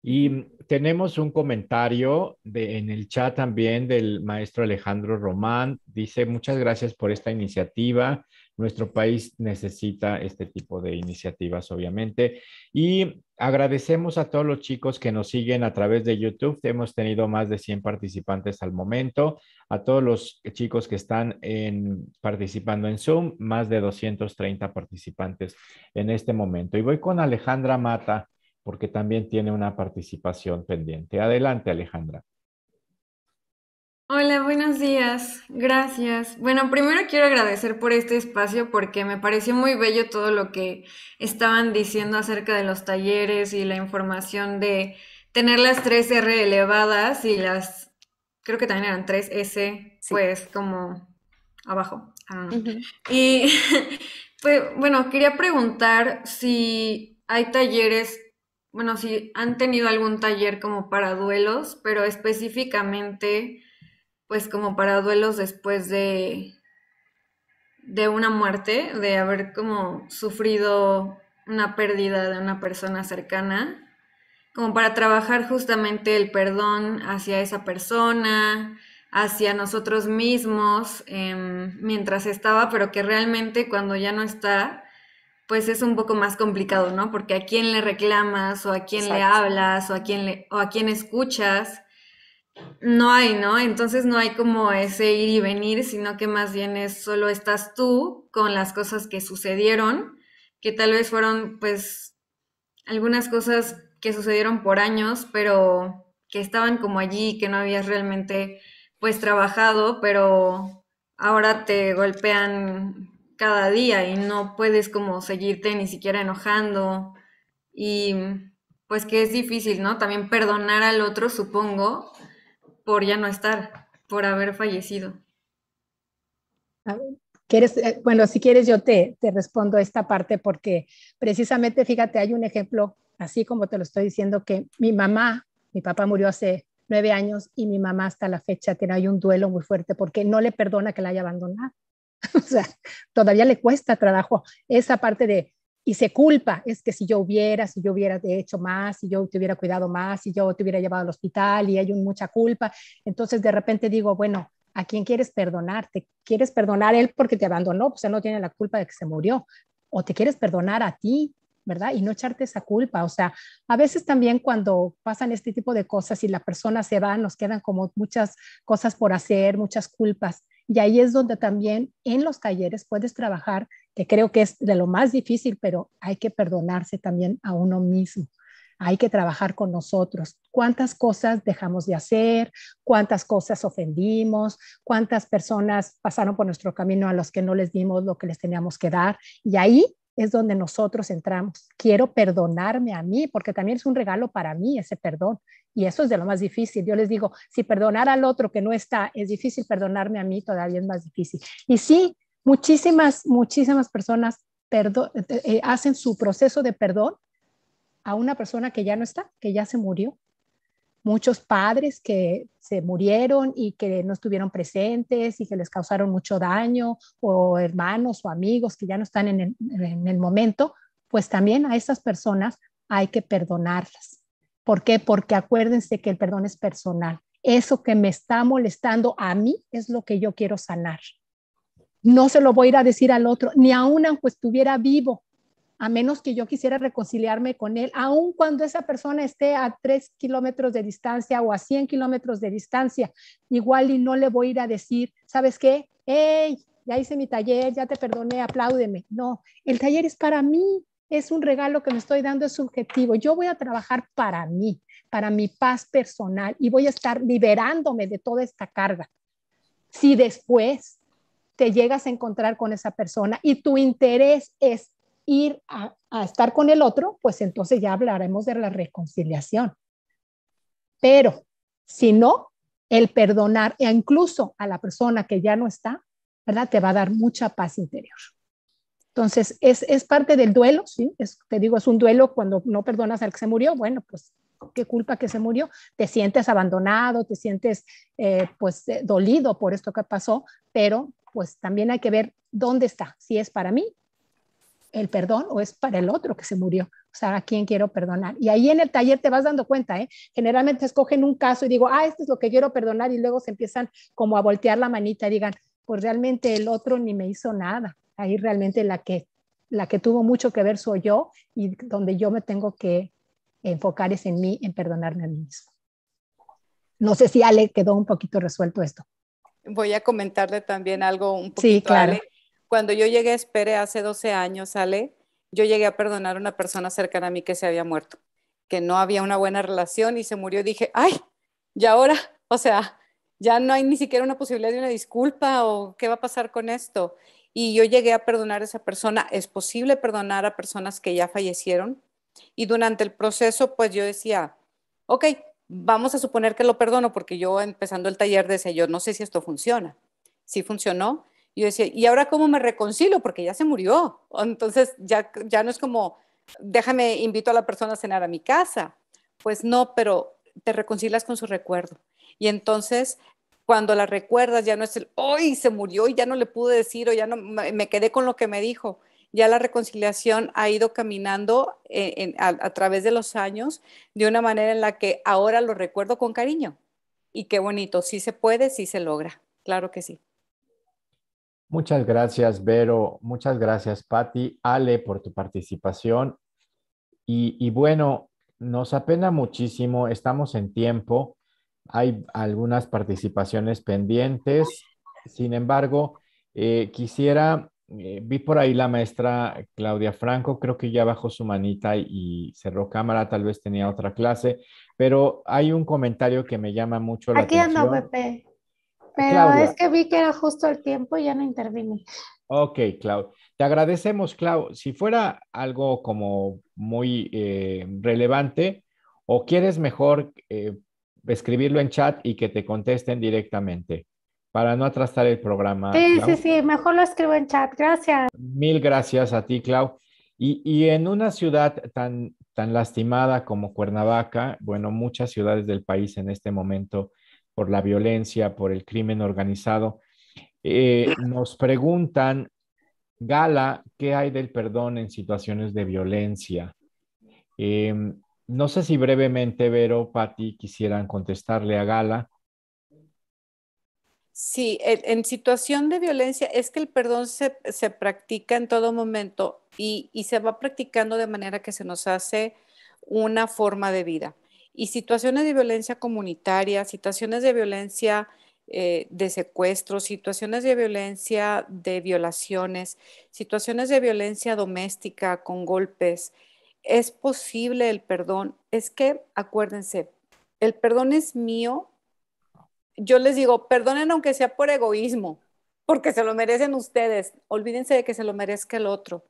Y mm. tenemos un comentario en el chat también del maestro Alejandro Román. Dice, muchas gracias por esta iniciativa. Nuestro país necesita este tipo de iniciativas, obviamente. Y Agradecemos a todos los chicos que nos siguen a través de YouTube. Hemos tenido más de 100 participantes al momento. A todos los chicos que están en, participando en Zoom, más de 230 participantes en este momento. Y voy con Alejandra Mata, porque también tiene una participación pendiente. Adelante, Alejandra. Hola, buenos días. Gracias. Bueno, primero quiero agradecer por este espacio porque me pareció muy bello todo lo que estaban diciendo acerca de los talleres y la información de tener las 3 R elevadas y las, creo que también eran 3 S, pues como abajo. Y *laughs* pues, bueno, quería preguntar si hay talleres, bueno, si han tenido algún taller como para duelos, pero específicamente pues como para duelos después de, de una muerte, de haber como sufrido una pérdida de una persona cercana, como para trabajar justamente el perdón hacia esa persona, hacia nosotros mismos, em, mientras estaba, pero que realmente cuando ya no está, pues es un poco más complicado, ¿no? Porque a quién le reclamas o a quién le hablas o a quién, o a quién escuchas no hay, ¿no? Entonces no hay como ese ir y venir, sino que más bien es solo estás tú con las cosas que sucedieron, que tal vez fueron pues algunas cosas que sucedieron por años, pero que estaban como allí, que no habías realmente pues trabajado, pero ahora te golpean cada día y no puedes como seguirte ni siquiera enojando y pues que es difícil, ¿no? También perdonar al otro, supongo, por ya no estar, por haber fallecido. ¿quieres, eh, bueno, si quieres yo te, te respondo esta parte porque precisamente, fíjate, hay un ejemplo, así como te lo estoy diciendo, que mi mamá, mi papá murió hace nueve años y mi mamá hasta la fecha tiene un duelo muy fuerte porque no le perdona que la haya abandonado. *laughs* o sea, todavía le cuesta trabajo esa parte de y se culpa, es que si yo hubiera, si yo hubiera hecho más, si yo te hubiera cuidado más, si yo te hubiera llevado al hospital y hay mucha culpa. Entonces de repente digo, bueno, ¿a quién quieres perdonarte? quieres perdonar él porque te abandonó? Pues él no tiene la culpa de que se murió. O te quieres perdonar a ti, ¿verdad? Y no echarte esa culpa. O sea, a veces también cuando pasan este tipo de cosas y la persona se va, nos quedan como muchas cosas por hacer, muchas culpas. Y ahí es donde también en los talleres puedes trabajar que creo que es de lo más difícil, pero hay que perdonarse también a uno mismo. Hay que trabajar con nosotros. ¿Cuántas cosas dejamos de hacer? ¿Cuántas cosas ofendimos? ¿Cuántas personas pasaron por nuestro camino a los que no les dimos lo que les teníamos que dar? Y ahí es donde nosotros entramos. Quiero perdonarme a mí, porque también es un regalo para mí ese perdón. Y eso es de lo más difícil. Yo les digo, si perdonar al otro que no está es difícil, perdonarme a mí todavía es más difícil. Y sí, Muchísimas, muchísimas personas eh, eh, hacen su proceso de perdón a una persona que ya no está, que ya se murió. Muchos padres que se murieron y que no estuvieron presentes y que les causaron mucho daño, o hermanos o amigos que ya no están en el, en el momento, pues también a esas personas hay que perdonarlas. ¿Por qué? Porque acuérdense que el perdón es personal. Eso que me está molestando a mí es lo que yo quiero sanar no se lo voy a ir a decir al otro, ni aún aunque estuviera vivo, a menos que yo quisiera reconciliarme con él, aun cuando esa persona esté a tres kilómetros de distancia o a 100 kilómetros de distancia, igual y no le voy a ir a decir, ¿sabes qué? ¡Hey! Ya hice mi taller, ya te perdoné, apláudeme. No, el taller es para mí, es un regalo que me estoy dando, es subjetivo. Yo voy a trabajar para mí, para mi paz personal y voy a estar liberándome de toda esta carga. Si después llegas a encontrar con esa persona y tu interés es ir a, estar con el otro, pues entonces ya hablaremos de la reconciliación. Pero si no, el perdonar e incluso a la persona que ya no está, ¿verdad? Te va a dar mucha paz interior. Entonces, es, parte del duelo, ¿sí? te digo, es un duelo cuando no perdonas al que se murió, bueno, pues qué culpa que se murió, te sientes abandonado, te sientes eh, pues eh, dolido por esto que pasó, pero pues también hay que ver dónde está, si es para mí el perdón o es para el otro que se murió, o sea, a quién quiero perdonar. Y ahí en el taller te vas dando cuenta, ¿eh? generalmente escogen un caso y digo, ah, esto es lo que quiero perdonar y luego se empiezan como a voltear la manita y digan, pues realmente el otro ni me hizo nada, ahí realmente la que, la que tuvo mucho que ver soy yo y donde yo me tengo que enfocar es en mí, en perdonarme a mí mismo. No sé si Ale quedó un poquito resuelto esto voy a comentarle también algo un poquito. Sí, claro. Cuando yo llegué a Espere hace 12 años, Ale, yo llegué a perdonar a una persona cercana a mí que se había muerto, que no había una buena relación y se murió. Dije, ay, y ahora, o sea, ya no hay ni siquiera una posibilidad de una disculpa o qué va a pasar con esto. Y yo llegué a perdonar a esa persona. Es posible perdonar a personas que ya fallecieron. Y durante el proceso, pues yo decía, ok, vamos a suponer que lo perdono porque yo empezando el taller decía, yo no sé si esto funciona. si funcionó. Yo decía, ¿y ahora cómo me reconcilio? Porque ya se murió. Entonces ya, ya no es como, déjame, invito a la persona a cenar a mi casa. Pues no, pero te reconcilias con su recuerdo. Y entonces cuando la recuerdas ya no es el, hoy se murió y ya no le pude decir o ya no me quedé con lo que me dijo, ya la reconciliación ha ido caminando e, a, través de los años de una manera en la que ahora lo recuerdo con cariño. Y qué bonito, si se puede, si se logra, claro que sí. Muchas gracias, Vero. Muchas gracias, Patti. Ale, por tu participación. Y, bueno, nos apena muchísimo, estamos en tiempo, hay algunas participaciones pendientes. Sin embargo, eh, quisiera eh, vi por ahí la maestra Claudia Franco, creo que ya bajó su manita y cerró cámara, tal vez tenía otra clase, pero hay un comentario que me llama mucho la atención. Aquí ando, Pepe. Pero es que vi que era justo el tiempo y ya no intervine. Ok, Clau. Te agradecemos, Clau. Si fuera algo como muy eh, relevante o quieres mejor eh, escribirlo en chat y que te contesten directamente para no atrastar el programa. Sí, sí, sí, mejor lo escribo en chat. Gracias. Mil gracias a ti, Clau. Y, en una ciudad tan, tan lastimada como Cuernavaca, bueno, muchas ciudades del país en este momento por la violencia, por el crimen organizado, eh, *clears throat* nos preguntan, Gala, ¿qué hay del perdón en situaciones de violencia? Em, no sé si brevemente, Vero, Patti, quisieran contestarle a Gala Sí, en, situación de violencia es que el perdón se, practica en todo momento y, se va practicando de manera que se nos hace una forma de vida. Y situaciones de violencia comunitaria, situaciones de violencia eh, de secuestro, situaciones de violencia de violaciones, situaciones de violencia doméstica con golpes, es posible el perdón. Es que, acuérdense, el perdón es mío yo les digo, perdonen aunque sea por egoísmo, porque se lo merecen ustedes, olvídense de que se lo merezca el otro.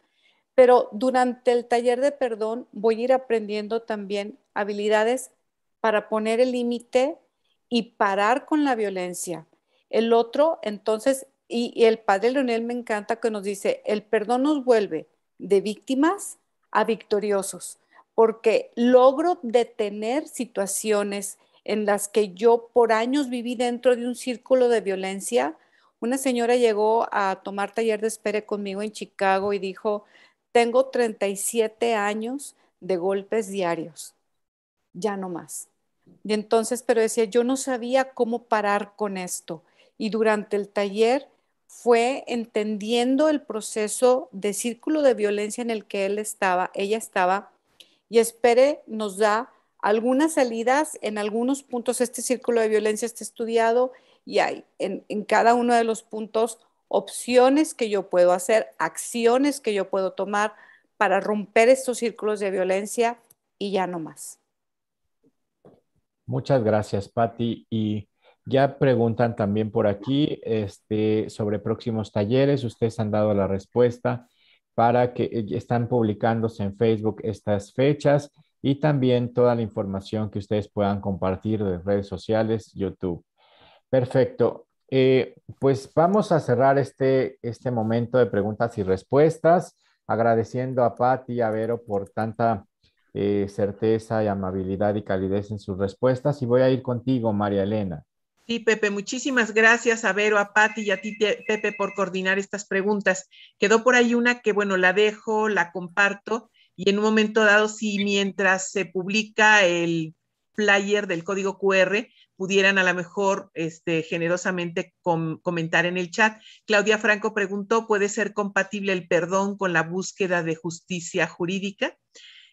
Pero durante el taller de perdón voy a ir aprendiendo también habilidades para poner el límite y parar con la violencia. El otro, entonces, y, el padre Leonel me encanta que nos dice, el perdón nos vuelve de víctimas a victoriosos, porque logro detener situaciones, en las que yo por años viví dentro de un círculo de violencia. Una señora llegó a tomar taller de espere conmigo en Chicago y dijo, tengo 37 años de golpes diarios, ya no más. Y entonces, pero decía, yo no sabía cómo parar con esto. Y durante el taller fue entendiendo el proceso de círculo de violencia en el que él estaba, ella estaba, y espere nos da algunas salidas, en algunos puntos este círculo de violencia está estudiado y hay en, cada uno de los puntos opciones que yo puedo hacer, acciones que yo puedo tomar para romper estos círculos de violencia y ya no más. Muchas gracias, Patti. Y ya preguntan también por aquí este, sobre próximos talleres. Ustedes han dado la respuesta para que eh, están publicándose en Facebook estas fechas y también toda la información que ustedes puedan compartir de redes sociales, YouTube. Perfecto. Eh, pues vamos a cerrar este, este momento de preguntas y respuestas, agradeciendo a Patti y a Vero por tanta eh, certeza y amabilidad y calidez en sus respuestas. Y voy a ir contigo, María Elena. Sí, Pepe, muchísimas gracias a Vero, a Pati y a ti, Pepe, por coordinar estas preguntas. Quedó por ahí una que, bueno, la dejo, la comparto y en un momento dado, si mientras se publica el flyer del código QR, pudieran a lo mejor este, generosamente comentar en el chat. Claudia Franco preguntó, ¿puede ser compatible el perdón con la búsqueda de justicia jurídica?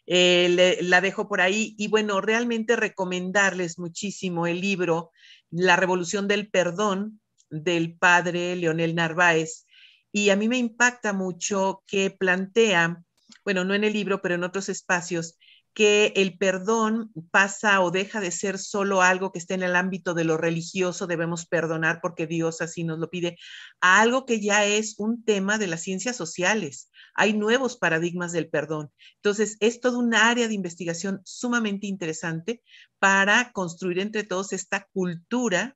Eh, la dejo por ahí. Y bueno, realmente recomendarles muchísimo el libro La Revolución del Perdón del padre Leonel Narváez. Y a mí me impacta mucho que plantea bueno, no en el libro, pero en otros espacios, que el perdón pasa o deja de ser solo algo que esté en el ámbito de lo religioso, debemos perdonar porque Dios así nos lo pide, a algo que ya es un tema de las ciencias sociales. Hay nuevos paradigmas del perdón. Entonces, es todo un área de investigación sumamente interesante para construir entre todos esta cultura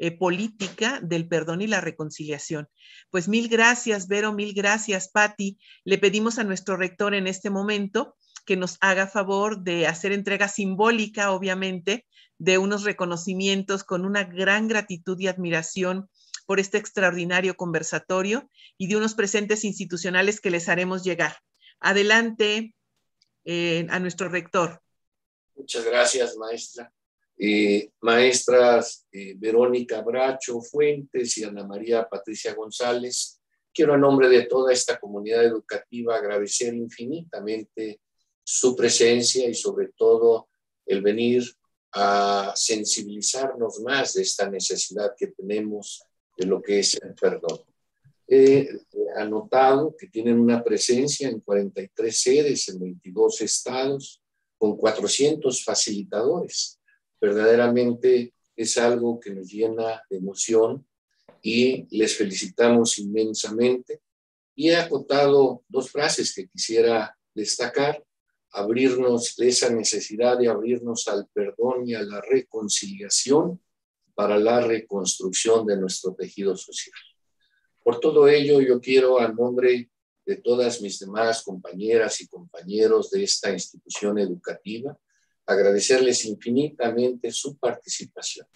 eh, política del perdón y la reconciliación. Pues mil gracias, Vero, mil gracias, Patti. Le pedimos a nuestro rector en este momento que nos haga favor de hacer entrega simbólica, obviamente, de unos reconocimientos con una gran gratitud y admiración por este extraordinario conversatorio y de unos presentes institucionales que les haremos llegar. Adelante eh, a nuestro rector. Muchas gracias, maestra. Eh, maestras eh, Verónica Bracho Fuentes y Ana María Patricia González. Quiero a nombre de toda esta comunidad educativa agradecer infinitamente su presencia y sobre todo el venir a sensibilizarnos más de esta necesidad que tenemos de lo que es el perdón. He anotado que tienen una presencia en 43 sedes en 22 estados con 400 facilitadores verdaderamente es algo que nos llena de emoción y les felicitamos inmensamente. Y he acotado dos frases que quisiera destacar, abrirnos de esa necesidad de abrirnos al perdón y a la reconciliación para la reconstrucción de nuestro tejido social. Por todo ello, yo quiero a nombre de todas mis demás compañeras y compañeros de esta institución educativa, agradecerles infinitamente su participación.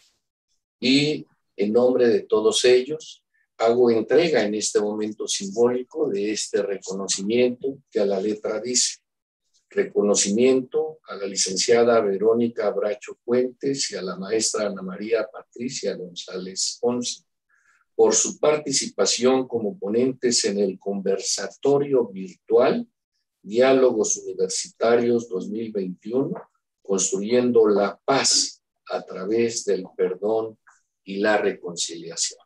Y en nombre de todos ellos, hago entrega en este momento simbólico de este reconocimiento que a la letra dice. Reconocimiento a la licenciada Verónica Bracho Fuentes y a la maestra Ana María Patricia González Ponce por su participación como ponentes en el conversatorio virtual Diálogos Universitarios 2021 construyendo la paz a través del perdón y la reconciliación.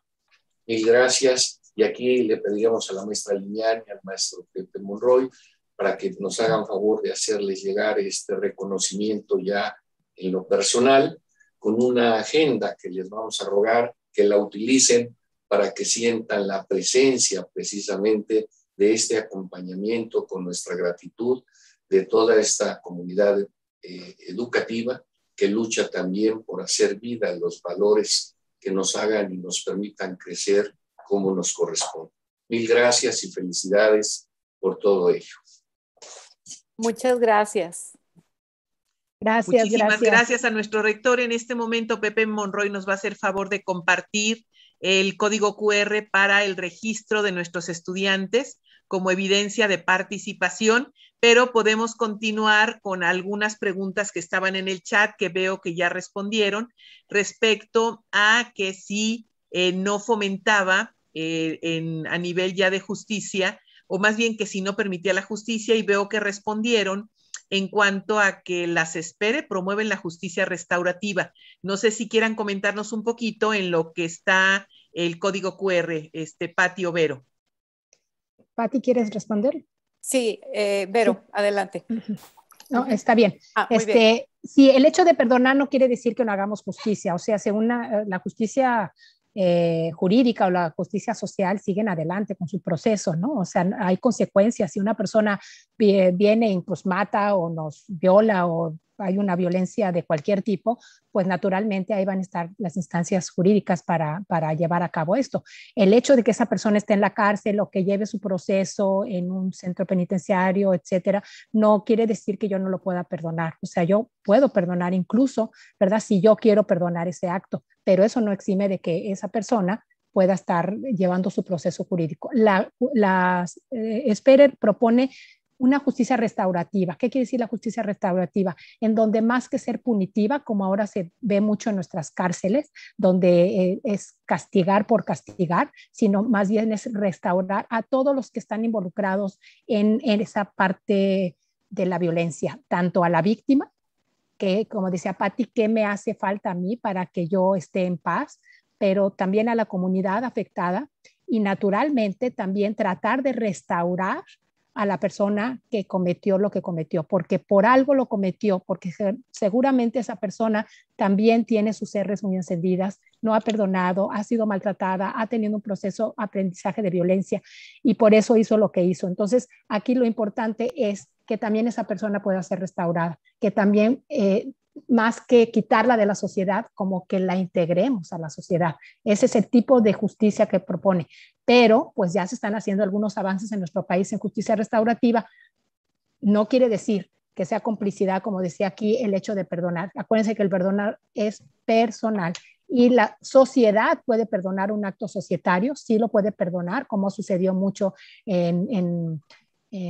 Mil gracias. Y aquí le pedimos a la maestra Liñán y al maestro Pepe Monroy para que nos hagan favor de hacerles llegar este reconocimiento ya en lo personal, con una agenda que les vamos a rogar que la utilicen para que sientan la presencia precisamente de este acompañamiento con nuestra gratitud de toda esta comunidad eh, educativa que lucha también por hacer vida los valores que nos hagan y nos permitan crecer como nos corresponde. Mil gracias y felicidades por todo ello. Muchas gracias. Gracias, Muchísimas gracias. gracias a nuestro rector. En este momento, Pepe Monroy nos va a hacer favor de compartir el código QR para el registro de nuestros estudiantes como evidencia de participación pero podemos continuar con algunas preguntas que estaban en el chat que veo que ya respondieron respecto a que si eh, no fomentaba eh, a nivel ya de justicia, o más bien que si no permitía la justicia, y veo que respondieron en cuanto a que las espere promueven la justicia restaurativa. No sé si quieran comentarnos un poquito en lo que está el código QR, este Pati Overo. Pati, ¿quieres responder? Sí, eh, Vero, adelante. No, está bien. Ah, este, Sí, el hecho de perdonar no quiere decir que no hagamos justicia, o sea, según la eh, justicia eh, jurídica o la justicia social siguen adelante con su proceso, ¿no? O sea, hay consecuencias. Si una persona viene y pues mata o nos viola o hay una violencia de cualquier tipo, pues naturalmente ahí van a estar las instancias jurídicas para, llevar a cabo esto. El hecho de que esa persona esté en la cárcel o que lleve su proceso en un centro penitenciario, etcétera, no quiere decir que yo no lo pueda perdonar. O sea, yo puedo perdonar incluso, ¿verdad? Si yo quiero perdonar ese acto, pero eso no exime de que esa persona pueda estar llevando su proceso jurídico. La, la eh, propone una justicia restaurativa. ¿Qué quiere decir la justicia restaurativa? En donde más que ser punitiva, como ahora se ve mucho en nuestras cárceles, donde eh, es castigar por castigar, sino más bien es restaurar a todos los que están involucrados en, esa parte de la violencia, tanto a la víctima, que como decía Patti, ¿qué me hace falta a mí para que yo esté en paz? Pero también a la comunidad afectada y naturalmente también tratar de restaurar a la persona que cometió lo que cometió, porque por algo lo cometió, porque seguramente esa persona también tiene sus seres muy encendidas, no ha perdonado, ha sido maltratada, ha tenido un proceso aprendizaje de violencia y por eso hizo lo que hizo. Entonces, aquí lo importante es que también esa persona pueda ser restaurada, que también eh, más que quitarla de la sociedad, como que la integremos a la sociedad. Ese es el tipo de justicia que propone. Pero pues ya se están haciendo algunos avances en nuestro país en justicia restaurativa. No quiere decir que sea complicidad, como decía aquí, el hecho de perdonar. Acuérdense que el perdonar es personal y la sociedad puede perdonar un acto societario, sí lo puede perdonar, como sucedió mucho en,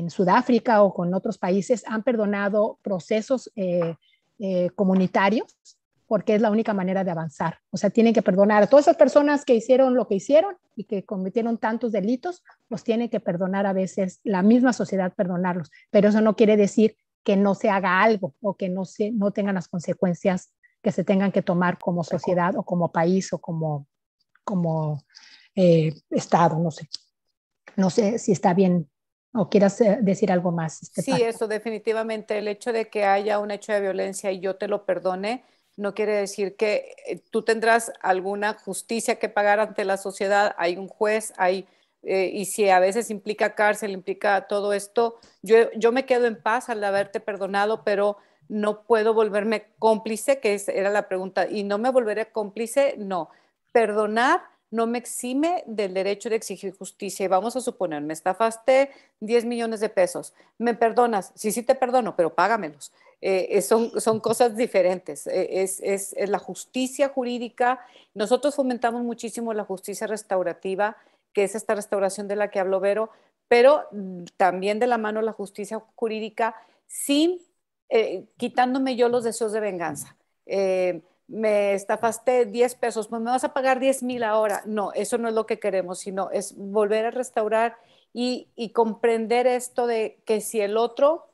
Sudáfrica o con otros países. Han perdonado procesos. Eh, eh, comunitarios, porque es la única manera de avanzar. O sea, tienen que perdonar a todas esas personas que hicieron lo que hicieron y que cometieron tantos delitos, los tienen que perdonar a veces la misma sociedad perdonarlos, pero eso no quiere decir que no se haga algo o que no, se, no tengan las consecuencias que se tengan que tomar como sociedad o como país o como, como eh, Estado, no sé. No sé si está bien ¿O quieras eh, decir algo más? Este, sí, eso definitivamente. El hecho de que haya un hecho de violencia y yo te lo perdone, no quiere decir que eh, tú tendrás alguna justicia que pagar ante la sociedad. Hay un juez, hay, eh, y si a veces implica cárcel, implica todo esto, yo, yo me quedo en paz al haberte perdonado, pero no puedo volverme cómplice, que era la pregunta, y no me volveré cómplice, no. Perdonar no me exime del derecho de exigir justicia. Y vamos a suponer, me estafaste 10 millones de pesos, me perdonas, sí, sí te perdono, pero págamelos. Eh, eh, son, cosas diferentes. Eh, es, la justicia jurídica. Nosotros fomentamos muchísimo la justicia restaurativa, que es esta restauración de la que habló Vero, pero mm, también de la mano la justicia jurídica, sin quitándome yo los deseos de venganza me estafaste 10 pesos, pues me vas a pagar 10 mil ahora. No, eso no es lo que queremos, sino es volver a restaurar y, comprender esto de que si el otro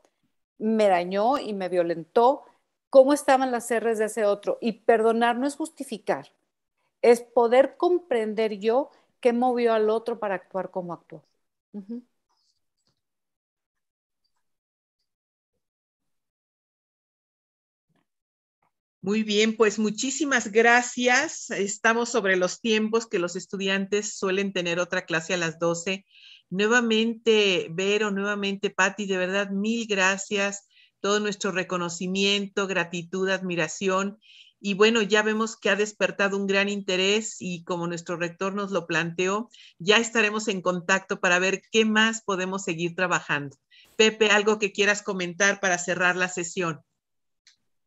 me dañó y me violentó, ¿cómo estaban las R's de ese otro? Y perdonar no es justificar, es poder comprender yo qué movió al otro para actuar como actuó. Muy bien, pues muchísimas gracias. Estamos sobre los tiempos que los estudiantes suelen tener otra clase a las 12. Nuevamente, Vero, nuevamente, Patti, de verdad, mil gracias. Todo nuestro reconocimiento, gratitud, admiración. Y bueno, ya vemos que ha despertado un gran interés y como nuestro rector nos lo planteó, ya estaremos en contacto para ver qué más podemos seguir trabajando. Pepe, algo que quieras comentar para cerrar la sesión.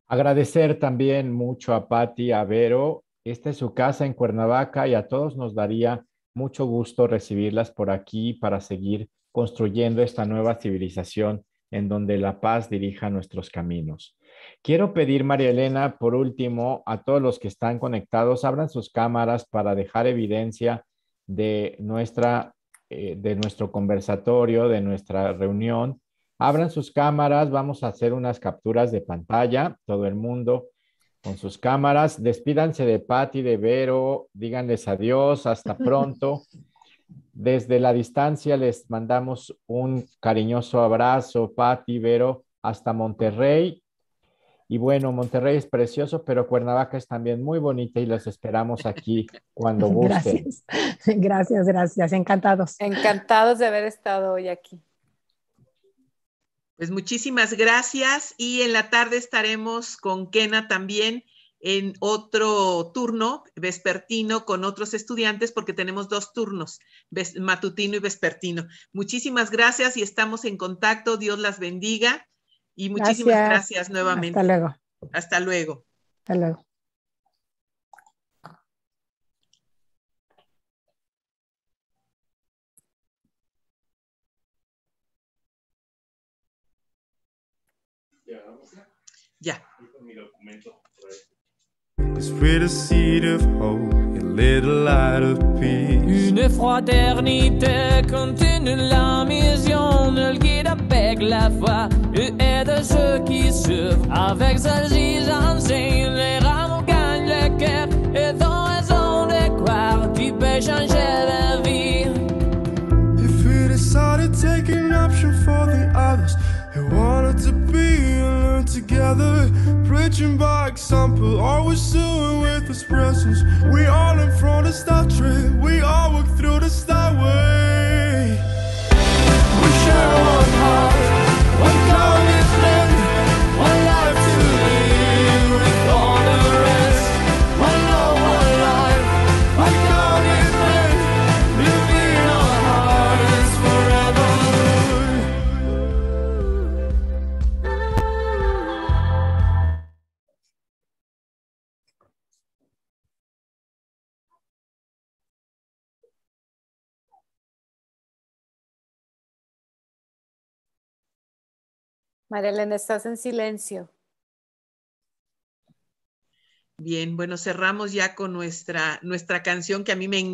Agradecer también mucho a Patti, a Vero. Esta es su casa en Cuernavaca y a todos nos daría mucho gusto recibirlas por aquí para seguir construyendo esta nueva civilización en donde la paz dirija nuestros caminos. Quiero pedir, María Elena, por último, a todos los que están conectados, abran sus cámaras para dejar evidencia de, nuestra, eh, de nuestro conversatorio, de nuestra reunión Abran sus cámaras, vamos a hacer unas capturas de pantalla, todo el mundo con sus cámaras. Despídanse de Patti, de Vero, díganles adiós, hasta *laughs* pronto. Desde la distancia les mandamos un cariñoso abrazo, Patti, Vero, hasta Monterrey. Y bueno, Monterrey es precioso, pero Cuernavaca es también muy bonita y los esperamos aquí cuando *laughs* gusten. Gracias, gracias, gracias. Encantados. Encantados de haber estado hoy aquí. Pues muchísimas gracias y en la tarde estaremos con Kena también en otro turno vespertino con otros estudiantes porque tenemos dos turnos, matutino y vespertino. Muchísimas gracias y estamos en contacto. Dios las bendiga y muchísimas gracias, nuevamente. Hasta luego. Hasta luego. Hasta luego. Une fraternité continue la mission, le guide avec la foi et aide ceux qui souffrent. Avec sa gisance, les rames gagnent le cœur et dans raison de croire, tu peux changer together, preaching by example, always suing with His presence. We all in front of Star Trek. we all walk through the stairway. We share one heart, one Marilena, estás en silencio. Bien, bueno, cerramos ya con nuestra, nuestra canción que a mí me encanta.